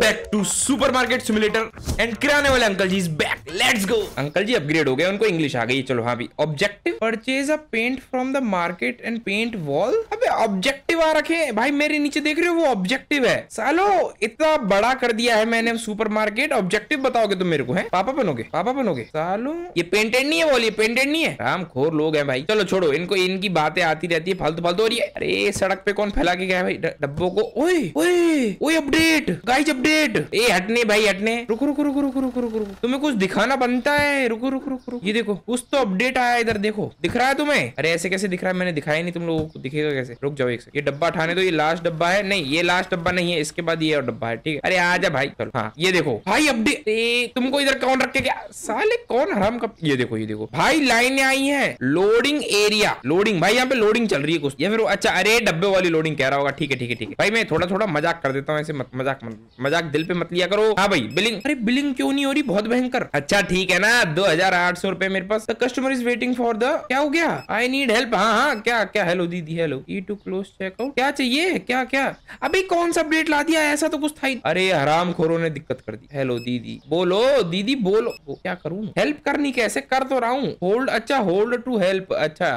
Back to supermarket simulator and किराने वाले uncle ji is back let's go uncle ji upgrade हो गए उनको इंग्लिश आ गई चलो हाँ भी objective purchase a paint from the market and paint wall अबे ऑब्जेक्टिव आ रखे भाई मेरे नीचे देख रहे हो वो ऑब्जेक्टिव है सालो इतना बड़ा कर दिया है मैंने सुपर मार्केट ऑब्जेक्टिव बताओगे तुम मेरे को है पापा बनोगे पापा बनोगे सालो ये पेंटेड नहीं है वॉल ये पेंटेड नहीं है राम खोर लोग है भाई चलो छोड़ो इनको इनकी बातें आती रहती है फालतू फालतू और ये अरे सड़क पे कौन फैला के गया भाई डब्बों को ओए ओए ओए अपडेट गाइस अपडेट डेड ए हटने भाई हटने रुक रुक रुक रुक रुक रुक रुक तुम्हें कुछ दिखाना बनता है रुको रुक रुक रुक ये देखो कुछ तो अपडेट आया इधर देखो दिख रहा है तुम्हें अरे ऐसे कैसे दिख रहा है मैंने दिखाया नहीं तुम लोगों को दिखेगा कैसे रुक जाओ एक से ये डब्बा उठाने दो ये लास्ट डब्बा है नहीं ये लास्ट डब्बा नहीं है इसके बाद ये और डब्बा है ठीक है अरे आ जा भाई चलो हाँ ये देखो भाई अपडेट तुमको इधर कौन रखे क्या साले कौन हराम का ये देखो ये देखो भाई लाइने आई है लोडिंग एरिया लोडिंग भाई यहाँ पे लोडिंग चल रही है कुछ या फिर अच्छा अरे डब्बे वाली लोडिंग कह रहा होगा ठीक है ठीक है ठीक है भाई मैं थोड़ा थोड़ा मजाक कर देता हूँ ऐसे मजाक मजाक मजाक दिल पे मत लिया करो हाँ भाई बिलिंग अरे बिलिंग क्यों नहीं हो रही बहुत भयंकर अच्छा ठीक है ना दो हजार आठ सौ रुपए मेरे पास customer is waiting for the क्या हो गया आई नीड हेल्प हाँ हाँ क्या क्या हेलो दीदी hello E to close checkout क्या चाहिए क्या क्या अभी कौन सा अपडेट ला दिया ऐसा तो कुछ था ही अरे हराम खोरों ने दिक्कत कर दी हेलो दीदी बोलो दीदी बोलो क्या करूँ हेल्प करनी कैसे कर तो रहा हूँ होल्ड अच्छा होल्ड टू हेल्प अच्छा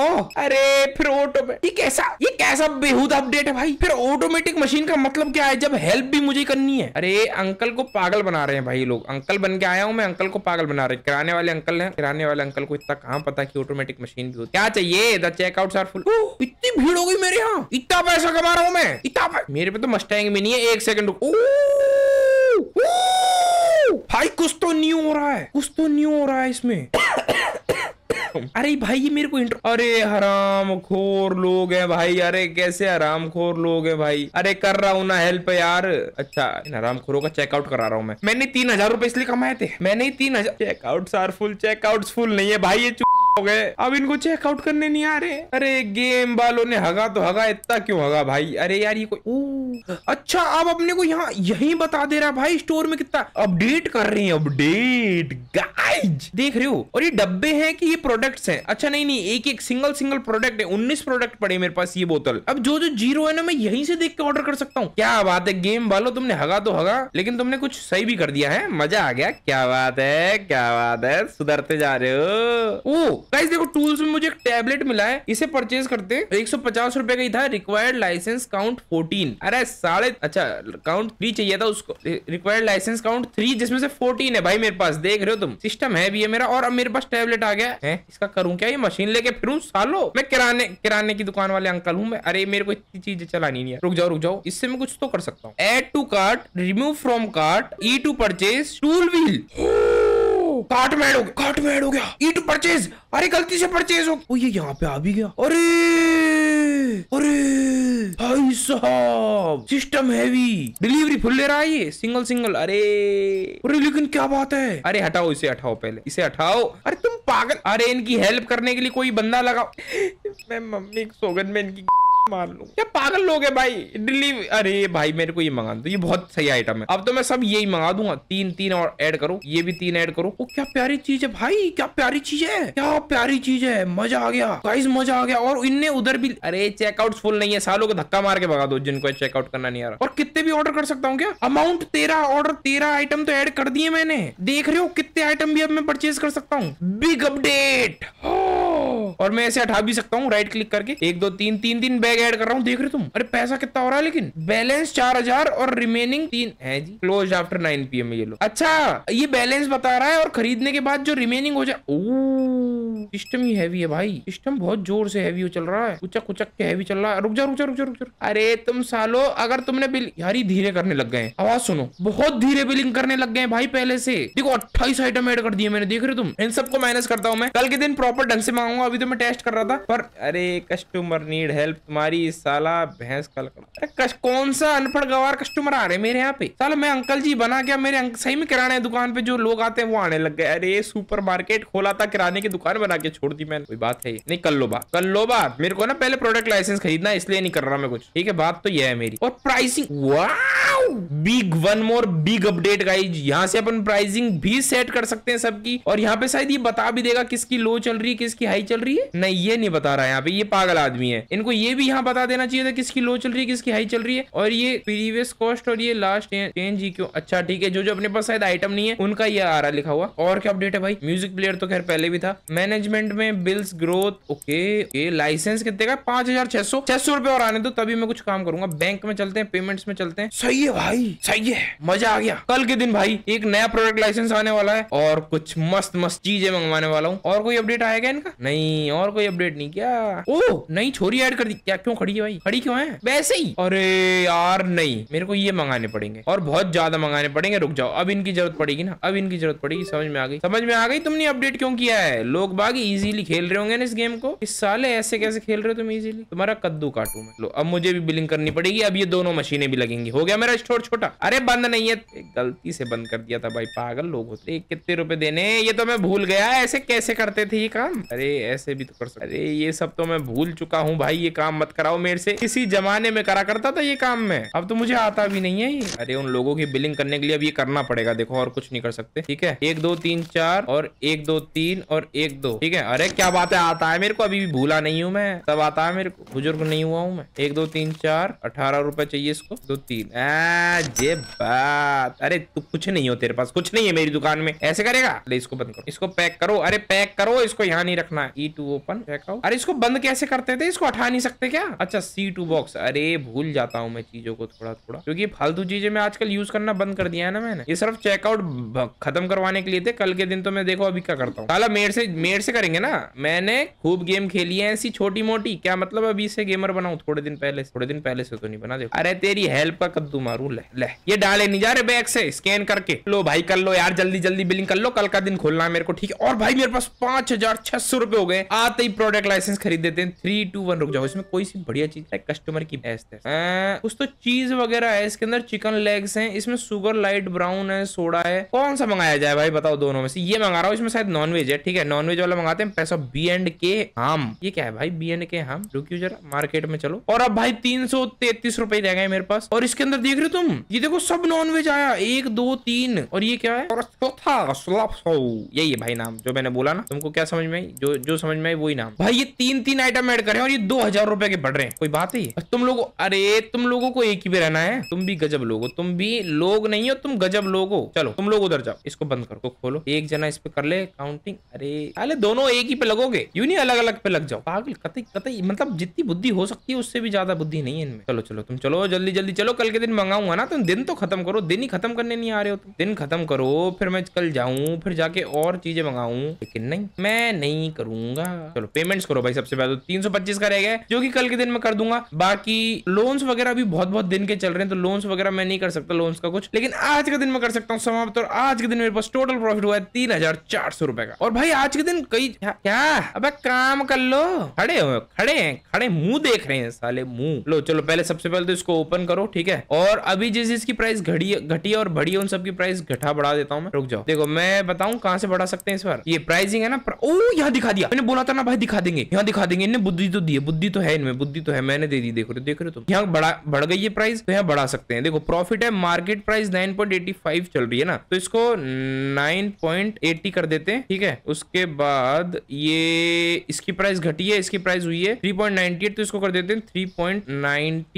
ओह अरे फिर ऑटो ये कैसा ये कैसा बेहूद अपडेट है भाई फिर ऑटोमेटिक मशीन का मतलब क्या है जब हेल्प भी मुझे करनी है अरे अंकल को पागल बना रहे हैं भाई लोग अंकल बन के आया हूँ मैं अंकल को पागल बना रहे किराने वाले अंकल हैं किराने वाले अंकल को इतना कहाँ पता की ऑटोमेटिक मशीन भी होती क्या चाहिए द चेकआउट आर फुल इतनी भीड़ हो गई मेरे यहाँ इतना पैसा कमा रहा हूँ मैं इतना मेरे पे तो मस्टैंग भी नहीं है एक सेकंड भाई कुछ तो न्यू हो रहा है कुछ तो न्यू हो रहा है इसमें हूँ अरे भाई ये मेरे को इंटर अरे हराम खोर लोग हैं भाई अरे कैसे हराम खोर लोग हैं भाई अरे कर रहा हूँ ना हेल्प यार अच्छा इन हराम खोरों का चेकआउट करा रहा हूँ मैं मैंने तीन हजार रूपए इसलिए कमाए थे मैंने तीन हजार चेकआउट सार फुल चेकआउट फुल नहीं है भाई ये हो गए अब इनको चेकआउट करने नहीं आ रहे अरे गेम वालों ने हगा तो हगा इतना क्यों हगा भाई अरे यार ये कोई अच्छा अब अपने को यहाँ यही बता दे रहा भाई स्टोर में कितना अपडेट कर रहे हैं अपडेट गाइज देख रहे हो और ये डब्बे हैं कि ये प्रोडक्ट्स हैं अच्छा नहीं नहीं एक एक सिंगल सिंगल प्रोडक्ट है उन्नीस प्रोडक्ट पड़े मेरे पास ये बोतल अब जो जो जीरो है ना मैं यही से देख के ऑर्डर कर सकता हूँ क्या बात है गेम वालो तुमने हगा तो हगा लेकिन तुमने कुछ सही भी कर दिया है मजा आ गया क्या बात है क्या बात है सुधरते जा रहे हो ओ गाइस देखो टूल्स में मुझे एक टैबलेट मिला है इसे परचेज करते हैं एक सौ पचास रुपए का ही था रिक्वायर्ड लाइसेंस काउंट फोर्टीन अरे साढ़े अच्छा काउंट थ्री चाहिए था उसको रिक्वायर्ड लाइसेंस काउंट थ्री जिसमें से फोर्टीन है भाई मेरे पास देख रहे हो तुम सिस्टम है भी है मेरा और अब मेरे पास टैबलेट आ गया है इसका करूँ क्या ये मशीन लेके फिर सालो मैं किराने किराने की दुकान वाले अंकल हूँ मैं अरे मेरे को इतनी चीजें चलानी नहीं है रुक जाओ रुक जाओ इससे मैं कुछ तो कर सकता हूँ add to cart remove from cart E to purchase tool wheel काट काटमैन हो गया काट काटमैन हो गया ईट परचेज अरे गलती से परचेज हो ओ ये यहाँ पे आ भी गया अरे अरे भाई साहब सिस्टम हैवी डिलीवरी फुल ले रहा है ये सिंगल सिंगल अरे अरे लेकिन क्या बात है अरे हटाओ इसे हटाओ पहले इसे हटाओ अरे तुम पागल अरे इनकी हेल्प करने के लिए कोई बंदा लगाओ मैं मम्मी सोगन में इनकी मार लू क्या पागल लोग है भाई डिलीवरी अरे भाई मेरे को ये मंगा दो ये बहुत सही आइटम है अब तो मैं सब यही मंगा दूंगा तीन तीन और ऐड करो ये भी तीन ऐड करो वो क्या प्यारी चीज है भाई क्या प्यारी चीज है क्या प्यारी चीज है मजा आ गया गाइस मजा आ गया और इनने उधर भी अरे चेकआउट फुल नहीं है सालों को धक्का मार के भगा दो जिनको चेकआउट करना नहीं आ रहा और कितने भी ऑर्डर कर सकता हूँ क्या अमाउंट तेरा ऑर्डर तेरा आइटम तो ऐड कर दिए मैंने देख रहे हो कितने आइटम भी अब मैं परचेज कर सकता हूँ बिग अपडेट और मैं ऐसे हटा भी सकता हूँ राइट क्लिक करके एक दो तीन तीन दिन बैठ बैग ऐड कर रहा हूँ देख रहे तुम अरे पैसा कितना हो रहा है लेकिन बैलेंस चार हजार और रिमेनिंग तीन है जी close after nine P M ये लो अच्छा ये बैलेंस बता रहा है और खरीदने के बाद जो रिमेनिंग हो जाए ओ सिस्टम ही हैवी है भाई सिस्टम बहुत जोर से हैवी हो चल रहा है उचक उचक के हैवी चल रहा है रुक जा रुक जा रुक जा रुक जा अरे तुम सालो अगर तुमने बिल यार धीरे करने लग गए आवाज सुनो बहुत धीरे बिलिंग करने लग गए भाई पहले से देखो अट्ठाईस आइटम एड कर दिए मैंने देख रहे तुम इन सबको माइनस करता हूँ मैं कल के दिन प्रॉपर ढंग से मांगूंगा अभी तो मैं टेस्ट कर रहा था पर अरे कस्टमर नीड हेल्प तुम्हारी साला भैंस कल कौन सा अनपढ़ गवार कस्टमर आ रहे मेरे यहाँ पे साला मैं अंकल जी बना गया मेरे सही में किराने दुकान पे जो लोग आते हैं वो आने लग गए अरे सुपर मार्केट खोला था किराने की दुकान हटा के छोड़ दी मैंने कोई बात है नहीं कर लो बात कर लो बात मेरे को ना पहले प्रोडक्ट लाइसेंस खरीदना इसलिए नहीं कर रहा मैं कुछ ठीक है बात तो यह है मेरी और pricing big one more big update guys यहाँ से अपन प्राइसिंग भी सेट कर सकते हैं सबकी और यहाँ पे शायद ये बता भी देगा किसकी लो चल रही है किसकी हाई चल रही है नहीं ये नहीं बता रहा है यहाँ पे ये पागल आदमी है इनको ये भी यहाँ बता देना चाहिए था किसकी लो चल रही है किसकी हाई चल रही है और ये प्रीवियस कॉस्ट और ये लास्ट चेंज ही क्यों अच्छा ठीक है जो जो अपने पास शायद आइटम नहीं है उनका ये आ रहा लिखा हुआ और क्या अपडेट है भाई म्यूजिक प्लेयर तो खैर पहले भी था मैंने मैनेजमेंट में बिल्स ग्रोथ ओके ये लाइसेंस कितने का पांच हजार छह सौ छह सौ रुपए और आने दो तभी मैं कुछ काम करूंगा बैंक में चलते हैं पेमेंट्स में चलते हैं सही है भाई सही है मजा आ गया कल के दिन भाई एक नया प्रोडक्ट लाइसेंस आने वाला है और कुछ मस्त मस्त चीजें मंगवाने वाला हूँ और कोई अपडेट आएगा इनका नहीं और कोई अपडेट नहीं क्या ओ नहीं छोरी एड कर दी क्या क्यों खड़ी है भाई खड़ी क्यों है वैसे ही अरे यार नहीं मेरे को ये मंगाने पड़ेंगे और बहुत ज्यादा मंगाने पड़ेंगे रुक जाओ अब इनकी जरूरत पड़ेगी ना अब इनकी जरूरत पड़ेगी समझ में आ गई समझ में आ गई तुमने अपडेट क्यों किया है लोग बाग कि इजीली खेल रहे होंगे ना इस गेम को इस साले ऐसे कैसे खेल रहे हो तुम इजीली तुम्हारा कद्दू काटू मैं लो अब मुझे भी बिलिंग करनी पड़ेगी अब ये दोनों मशीनें भी लगेंगी हो गया मेरा स्टोर छोटा अरे बंद नहीं है गलती से बंद कर दिया था भाई पागल लोग होते कितने रुपए देने ये तो मैं भूल गया ऐसे कैसे करते थे ये काम अरे ऐसे भी तो कर सकते अरे ये सब तो मैं भूल चुका हूँ भाई ये काम मत कराओ मेरे से किसी जमाने में करा करता था ये काम में अब तो मुझे आता भी नहीं है ये अरे उन लोगों की बिलिंग करने के लिए अब ये करना पड़ेगा देखो और कुछ नहीं कर सकते ठीक है एक दो तीन चार और एक दो तीन और एक दो ठीक है अरे क्या बात है आता है मेरे को अभी भी भूला नहीं हूँ मैं तब आता है मेरे को बुजुर्ग नहीं हुआ हूँ मैं एक दो तीन चार अठारह रुपए चाहिए इसको दो तीन जे बात अरे तू कुछ नहीं हो तेरे पास कुछ नहीं है मेरी दुकान में ऐसे करेगा ले इसको बंद करो इसको पैक करो अरे पैक करो इसको यहाँ नहीं रखना ई टू ओपन चेकआउट अरे इसको बंद कैसे करते थे इसको हटा नहीं सकते क्या अच्छा सी टू बॉक्स अरे भूल जाता हूँ मैं चीजों को थोड़ा थोड़ा क्योंकि फालतू चीजें मैं आजकल यूज करना बंद कर दिया है ना मैंने ये सिर्फ चेकआउट खत्म करवाने के लिए थे कल के दिन तो मैं देखो अभी क्या करता हूँ मेरे से मेड से करेंगे ना मैंने खूब गेम खेली है ऐसी छोटी मोटी क्या मतलब अभी से गेमर बनाऊ थोड़े दिन पहले थोड़े दिन पहले से तो नहीं बना दे अरे तेरी हेल्प का कद्दू मारू ले ले ये डाले नहीं जा रहे बैग से स्कैन करके लो भाई कर लो यार जल्दी जल्दी बिलिंग कर लो कल का दिन खोलना है मेरे को ठीक है और भाई मेरे पास पांच हजार छह सौ रुपए हो गए आते तो ही प्रोडक्ट लाइसेंस खरीद देते हैं थ्री टू वन रुक जाओ इसमें कोई सी बढ़िया चीज है कस्टमर की बेस्ट है कुछ तो चीज वगैरह है इसके अंदर चिकन लेग्स है इसमें सुगर लाइट ब्राउन है सोडा है कौन सा मंगाया जाए भाई बताओ दोनों में से ये मंगा रहा हूँ इसमें शायद नॉनवेज है ठीक है नॉनवेज वाला मंगाते हैं पैसा बी एंड के हम ये क्या है भाई बी एंड के आम रुकियो जरा मार्केट में चलो और अब भाई तीन सौ तैतीस रुपए रह गए मेरे पास और इसके अंदर देख रहे हो तुम ये देखो सब नॉनवेज आया एक दो तीन और ये क्या है और चौथा यही है भाई नाम जो मैंने बोला ना तुमको क्या समझ में आई जो जो समझ में आई वही नाम भाई ये तीन तीन आइटम एड करे और ये दो हजार रुपए के बढ़ रहे हैं कोई बात ही तुम लोग अरे तुम लोगों को एक ही पे रहना है तुम भी गजब लोगो तुम भी लोग नहीं हो तुम गजब लोगो चलो तुम लोग उधर जाओ इसको बंद करो खोलो एक जना इस पे कर ले काउंटिंग अरे अरे दोनों एक ही पे लगोगे यू नहीं अलग अलग पे लग जाओ पागल कतई कतई मतलब जितनी बुद्धि हो सकती है उससे भी ज्यादा बुद्धि नहीं है इनमें चलो चलो तुम चलो जल्दी जल्दी चलो कल के दिन मंगाऊंगा ना तुम तो दिन तो खत्म करो दिन ही खत्म करने नहीं आ रहे हो तुम दिन खत्म करो फिर मैं कल जाऊं फिर जाके और चीजें मंगाऊ लेकिन नहीं मैं नहीं करूंगा चलो पेमेंट्स करो भाई सबसे पहले तो। तीन सौ पच्चीस का रह गया जो की कल के दिन मैं कर दूंगा बाकी लोन्स वगैरह भी बहुत बहुत दिन के चल रहे हैं तो लोन्स वगैरह मैं नहीं कर सकता लोन्स का कुछ लेकिन आज के दिन मैं कर सकता हूँ समाप्त और आज के दिन मेरे पास टोटल प्रॉफिट हुआ है तीन हजार चार सौ रुपए का और भाई आज के दिन कई क्या अबे काम कर लो खड़े हो खड़े हैं खड़े मुंह देख रहे हैं साले मुंह लो चलो पहले सबसे पहले तो इसको ओपन करो ठीक है और अभी जिस जिसकी प्राइस घटी घटी और बढ़ी है उन सबकी प्राइस घटा बढ़ा देता हूँ मैं रुक जाओ देखो मैं बताऊँ कहाँ से बढ़ा सकते हैं इस बार ये प्राइसिंग है ना ओ यहाँ दिखा दिया मैंने बोला था ना भाई दिखा देंगे यहाँ दिखा देंगे इन्हें बुद्धि तो दी है बुद्धि तो है इनमें बुद्धि तो है मैंने दे दी देख रहे देख रहे हो तुम यहाँ बढ़ा बढ़ गई है प्राइस तो यहाँ बढ़ा सकते हैं देखो प्रॉफिट है मार्केट प्राइस नाइन चल रही है ना तो इसको नाइन कर देते हैं ठीक है उसके बाद बाद ये इसकी प्राइस घटी है इसकी प्राइस हुई है थ्री तो इसको कर देते हैं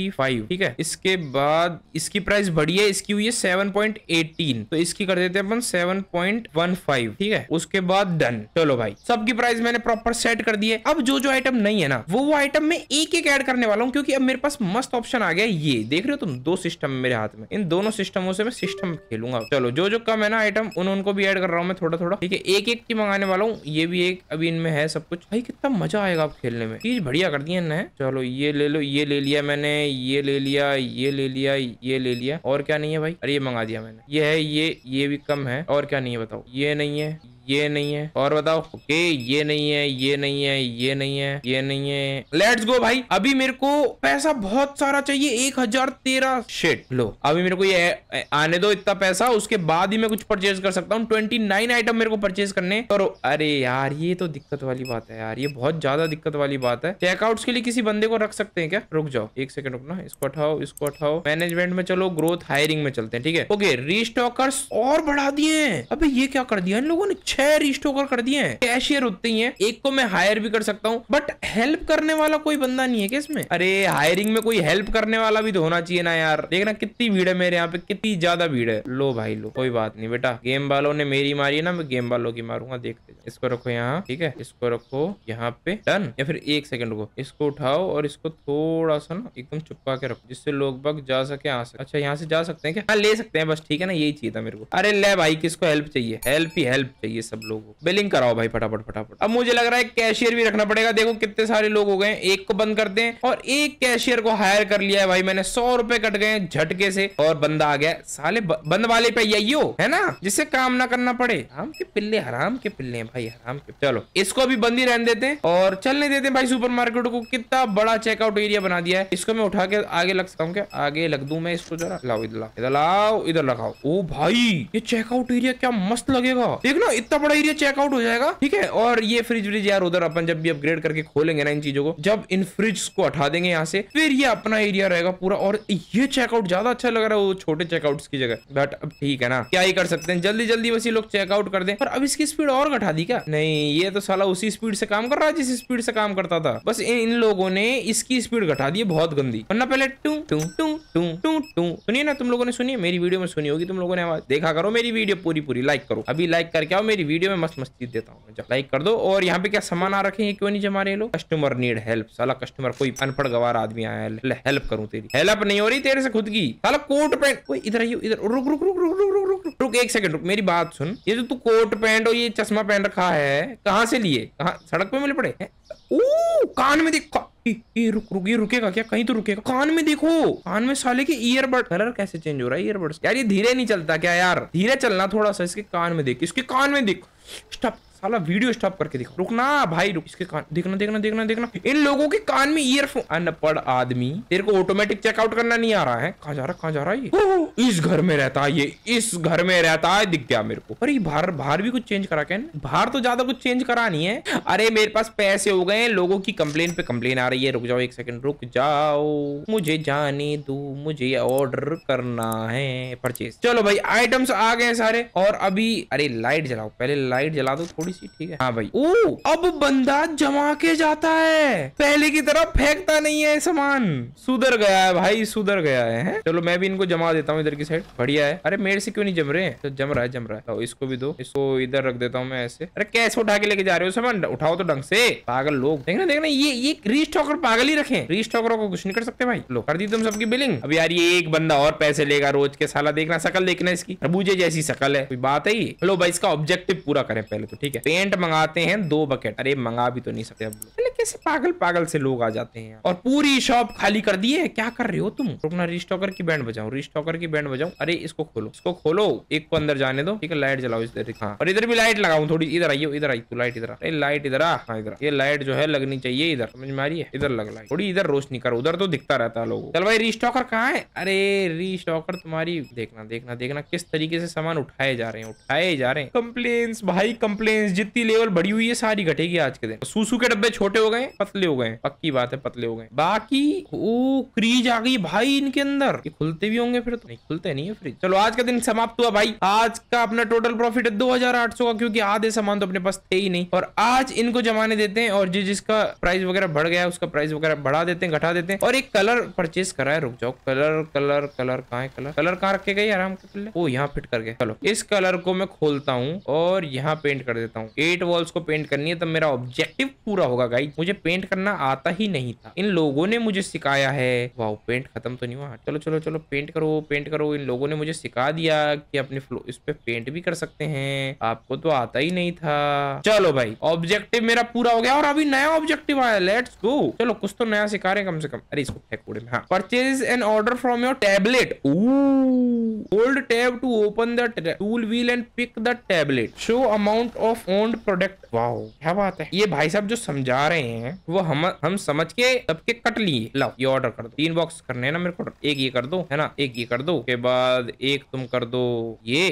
3.95 ठीक है इसके बाद इसकी प्राइस बढ़ी है इसकी हुई है 7.18 तो इसकी कर देते हैं अपन 7.15 ठीक है उसके बाद डन चलो भाई सबकी प्राइस मैंने प्रॉपर सेट कर दी है अब जो जो आइटम नहीं है ना वो वो आइटम मैं एक एक ऐड करने वाला हूँ क्योंकि अब मेरे पास मस्त ऑप्शन आ गया ये देख रहे हो तुम दो सिस्टम मेरे हाथ में इन दोनों सिस्टमों से मैं सिस्टम खेलूंगा चलो जो जो कम है ना आइटम उन उनको भी ऐड कर रहा हूँ मैं थोड़ा थोड़ा ठीक है एक एक की मंगाने वाला हूँ ये भी भी एक अभी इनमें है सब कुछ भाई कितना मजा आएगा आप खेलने में चीज बढ़िया कर दी है चलो ये ले लो ये ले लिया मैंने ये ले लिया ये ले लिया ये ले लिया और क्या नहीं है भाई अरे ये मंगा दिया मैंने ये है ये ये भी कम है और क्या नहीं है बताओ ये नहीं है ये नहीं है और बताओ ओके ये नहीं है ये नहीं है ये नहीं है ये नहीं है लेट्स गो भाई अभी मेरे को पैसा बहुत सारा चाहिए एक हजार तेरह शेट लो अभी मेरे को ये आने दो इतना पैसा उसके बाद ही मैं कुछ परचेज कर सकता हूँ ट्वेंटी नाइन आइटम मेरे को परचेज करने और अरे यार ये तो दिक्कत वाली बात है यार ये बहुत ज्यादा दिक्कत वाली बात है चेकआउट के लिए किसी बंदे को रख सकते हैं क्या रुक जाओ एक सेकंड रुकना इसको उठाओ इसको उठाओ मैनेजमेंट में चलो ग्रोथ हायरिंग में चलते हैं ठीक है ओके रिस्टॉकर्स और बढ़ा दिए अभी ये क्या कर दिया इन लोगों ने छह रिस्टोकर कर दिए हैं कैशियर उतने ही है एक को मैं हायर भी कर सकता हूँ बट हेल्प करने वाला कोई बंदा नहीं है क्या इसमें अरे हायरिंग में कोई हेल्प करने वाला भी तो होना चाहिए ना यार देखना कितनी भीड़ है मेरे यहाँ पे कितनी ज्यादा भीड़ है लो भाई लो कोई बात नहीं बेटा गेम वालों ने मेरी मारी है ना मैं गेम वालों की मारूंगा देखते इसको रखो यहाँ ठीक है इसको रखो यहाँ पे डन या फिर एक सेकंड को इसको उठाओ और इसको थोड़ा सा ना एकदम चुपका के रखो जिससे लोग बग जा सके यहाँ से अच्छा यहाँ से जा सकते हैं क्या हाँ ले सकते हैं बस ठीक है ना यही चाहिए था मेरे को अरे ले भाई किसको हेल्प चाहिए हेल्प ही हेल्प चाहिए सब लोग बिलिंग कराओ भाई फटाफट फटाफट अब मुझे लग रहा है कैशियर भी रखना पड़ेगा देखो कितने सारे लोग हो गए एक को बंद कर दें और एक कैशियर को हायर कर लिया है भाई मैंने सौ रुपए कट गए झटके से और बंदा आ गया साले बंद वाले पे यही है ना जिससे काम ना करना पड़े हराम के पिल्ले हराम के पिल्ले भाई हराम के चलो इसको अभी बंद ही रहने देते हैं और चलने देते हैं भाई सुपर को कितना बड़ा चेकआउट एरिया बना दिया है इसको मैं उठा के आगे लग सकता हूँ आगे लग दू मैं इसको जरा लाओ इधर लाओ इधर लगाओ ओ भाई ये चेकआउट एरिया क्या मस्त लगेगा देखना इतना इतना बड़ा एरिया चेकआउट हो जाएगा ठीक है और ये फ्रिज व्रिज यार उधर अपन जब भी अपग्रेड करके खोलेंगे ना इन चीजों को जब इन फ्रिज को हटा देंगे यहाँ से फिर ये अपना एरिया रहेगा पूरा और ये चेकआउट ज्यादा अच्छा लग रहा है वो छोटे चेकआउट की जगह बट अब ठीक है ना क्या ही कर सकते हैं जल्दी जल्दी बस ये लोग चेकआउट कर दे पर अब इसकी स्पीड और घटा दी क्या नहीं ये तो सला उसी स्पीड से काम कर रहा है जिस स्पीड से काम करता था बस इन लोगों ने इसकी स्पीड घटा दी बहुत गंदी वरना पहले टू टू टू टू टू टू सुनिए ना तुम लोगों ने सुनिए मेरी वीडियो में सुनी होगी तुम लोगों ने आवाज देखा करो मेरी वीडियो पूरी पूरी लाइक करो अभी लाइक करके आओ मेरी की वीडियो में मस्त मस्ती देता हूँ लाइक कर दो और यहाँ पे क्या सामान आ रखे हैं क्यों नहीं जमा रहे लोग कस्टमर नीड हेल्प साला कस्टमर कोई अनपढ़ गवार आदमी आया है हेल्प करूँ तेरी हेल्प नहीं हो रही तेरे से खुद की साला कोट पैंट कोई इधर आइयो इधर रुक रुक रुक रुक रुक रुक रुक रुक एक सेकंड रुक मेरी बात सुन ये जो तू कोट पैंट और ये चश्मा पहन रखा है कहाँ से लिए कहा सड़क पे मिल पड़े कान में देख रुक रुक ये रुकेगा क्या कहीं तो रुकेगा कान में देखो कान में साले के ईयरबड कलर कैसे चेंज हो रहा है ईयरबड्स यार ये धीरे नहीं चलता क्या यार धीरे चलना थोड़ा सा इसके कान में देख इसके कान में देख स्टप साला वीडियो स्टॉप करके दिखा रुकना भाई रुक इसके कान देखना देखना देखना देखना इन लोगों के कान में ईयरफोन अनपढ़ आदमी तेरे को ऑटोमेटिक चेकआउट करना नहीं आ रहा है कहा जा रहा कहा जा रहा है ये इस घर में रहता है ये इस घर में रहता है दिख गया मेरे को अरे बाहर बाहर भी कुछ चेंज करा के बाहर तो ज्यादा कुछ चेंज करा नहीं है अरे मेरे पास पैसे हो गए लोगों की कंप्लेन पे कंप्लेन आ रही है रुक जाओ एक सेकंड रुक जाओ मुझे जाने दो मुझे ऑर्डर करना है परचेज चलो भाई आइटम्स आ गए सारे और अभी अरे लाइट जलाओ पहले लाइट जला दो थोड़ी सी ठीक है हाँ भाई ओ अब बंदा जमा के जाता है पहले की तरह फेंकता नहीं है सामान सुधर गया है भाई सुधर गया है, है चलो मैं भी इनको जमा देता हूँ इधर की साइड बढ़िया है अरे मेरे से क्यों नहीं जम रहे तो जम रहा है जम रहा है तो इसको भी दो इसको इधर रख देता हूँ मैं ऐसे अरे कैसे उठा के लेके जा रहे हो सामान उठाओ तो ढंग से पागल लोग देखना देखना ये ये रिस्टॉकर पागल ही रखे रिस्टॉकरों को कुछ नहीं कर सकते भाई लो कर दी तुम सबकी बिलिंग अब यार ये एक बंदा और पैसे लेगा रोज के साला देखना शकल देखना इसकी रबूजे जैसी सकल है कोई बात है ही लो भाई इसका ऑब्जेक्टिव पूरा करें पहले तो ठीक ठीक है पेंट मंगाते हैं दो बकेट अरे मंगा भी तो नहीं सकते अब कैसे पागल पागल से लोग आ जाते हैं और पूरी शॉप खाली कर दिए क्या कर रहे हो तुम अपना रिस्टॉकर की बैंड बजाओ रिस्टॉकर की बैंड बजाओ अरे इसको खोलो इसको खोलो एक को अंदर जाने दो ठीक है लाइट जलाओ इधर हाँ और इधर भी लाइट लगाऊ थोड़ी इधर आइयो इधर आई तू लाइट इधर अरे लाइट इधर हाँ इधर ये लाइट जो है लगनी चाहिए इधर समझ में आ रही है इधर लग लाइट थोड़ी इधर रोशनी करो उधर तो दिखता रहता है लोगों चल भाई रिस्टॉकर कहाँ है अरे रिस्टॉकर तुम्हारी देखना देखना देखना किस तरीके से सामान उठाए जा रहे हैं उठाए जा रहे हैं कंप्लेन भाई कंप्लेन रेजिस्टेंस जितनी लेवल बढ़ी हुई है सारी घटेगी आज के दिन सूसू के डब्बे छोटे हो गए पतले हो गए पक्की बात है पतले हो गए बाकी ओ क्रीज आ गई भाई इनके अंदर ये खुलते भी होंगे फिर तो नहीं खुलते नहीं है फ्रिज चलो आज का दिन समाप्त हुआ भाई आज का अपना टोटल प्रॉफिट है दो का क्योंकि आधे सामान तो अपने पास थे ही नहीं और आज इनको जमाने देते हैं और जो जिसका प्राइस वगैरह बढ़ गया उसका प्राइस वगैरह बढ़ा देते हैं घटा देते हैं और एक कलर परचेज करा है रुक जाओ कलर कलर कलर कहाँ है कलर कलर कहाँ रखे गए आराम के ओ यहाँ फिट कर गए चलो इस कलर को मैं खोलता हूँ और यहाँ पेंट कर देता देता हूँ एट वॉल्स को पेंट करनी है तब मेरा ऑब्जेक्टिव पूरा होगा गाई मुझे पेंट करना आता ही नहीं था इन लोगों ने मुझे सिखाया है वाओ पेंट खत्म तो नहीं हुआ चलो चलो चलो पेंट करो पेंट करो इन लोगों ने मुझे सिखा दिया कि अपने फ्लो इस पे पेंट भी कर सकते हैं आपको तो आता ही नहीं था चलो भाई ऑब्जेक्टिव मेरा पूरा हो गया और अभी नया ऑब्जेक्टिव आया लेट्स गो चलो कुछ तो नया सिखा रहे हैं कम से कम अरे इसको फेंकोड़े में हाँ purchase an order from your tablet hold tab to open the tool wheel and pick the tablet show amount of owned product वाह क्या बात है ये भाई साहब जो समझा रहे हैं वो हम हम समझ के सबके कट लिए लो ये ऑर्डर कर दो तीन बॉक्स करने हैं ना मेरे को एक ये कर दो है ना एक ये कर दो उसके बाद एक तुम कर दो ये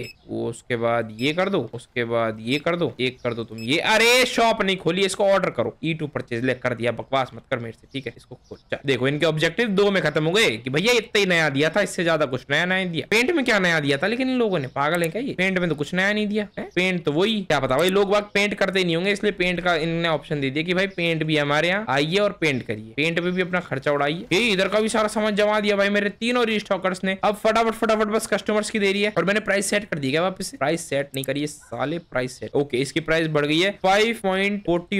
उसके बाद ये कर दो उसके बाद ये कर दो एक कर दो तुम ये अरे शॉप नहीं खोली इसको ऑर्डर करो ई टू परचेज ले कर दिया बकवास मत कर मेरे से ठीक है इसको खोल देखो इनके ऑब्जेक्टिव दो में खत्म हो गए कि भैया इतना ही नया दिया था इससे ज्यादा कुछ नया नया दिया पेंट में क्या नया दिया था लेकिन इन लोगों ने पागल है क्या ये पेंट में तो कुछ नया नहीं दिया पेंट तो वही क्या पता भाई लोग लोग बाग पेंट करते नहीं होंगे इसलिए पेंट का इनने ऑप्शन दे दिया कि भाई पेंट भी हमारे यहाँ आइए और पेंट करिए पेंट पे भी अपना खर्चा उड़ाइए ये इधर का भी सारा सामान जमा दिया भाई मेरे तीनों रिस्टॉकर्स ने अब फटाफट फटाफट बस कस्टमर्स की दे रही है और मैंने प्राइस सेट कर दिया वापस प्राइस सेट नहीं करिए साले प्राइस सेट ओके इसकी प्राइस बढ़ गई है फाइव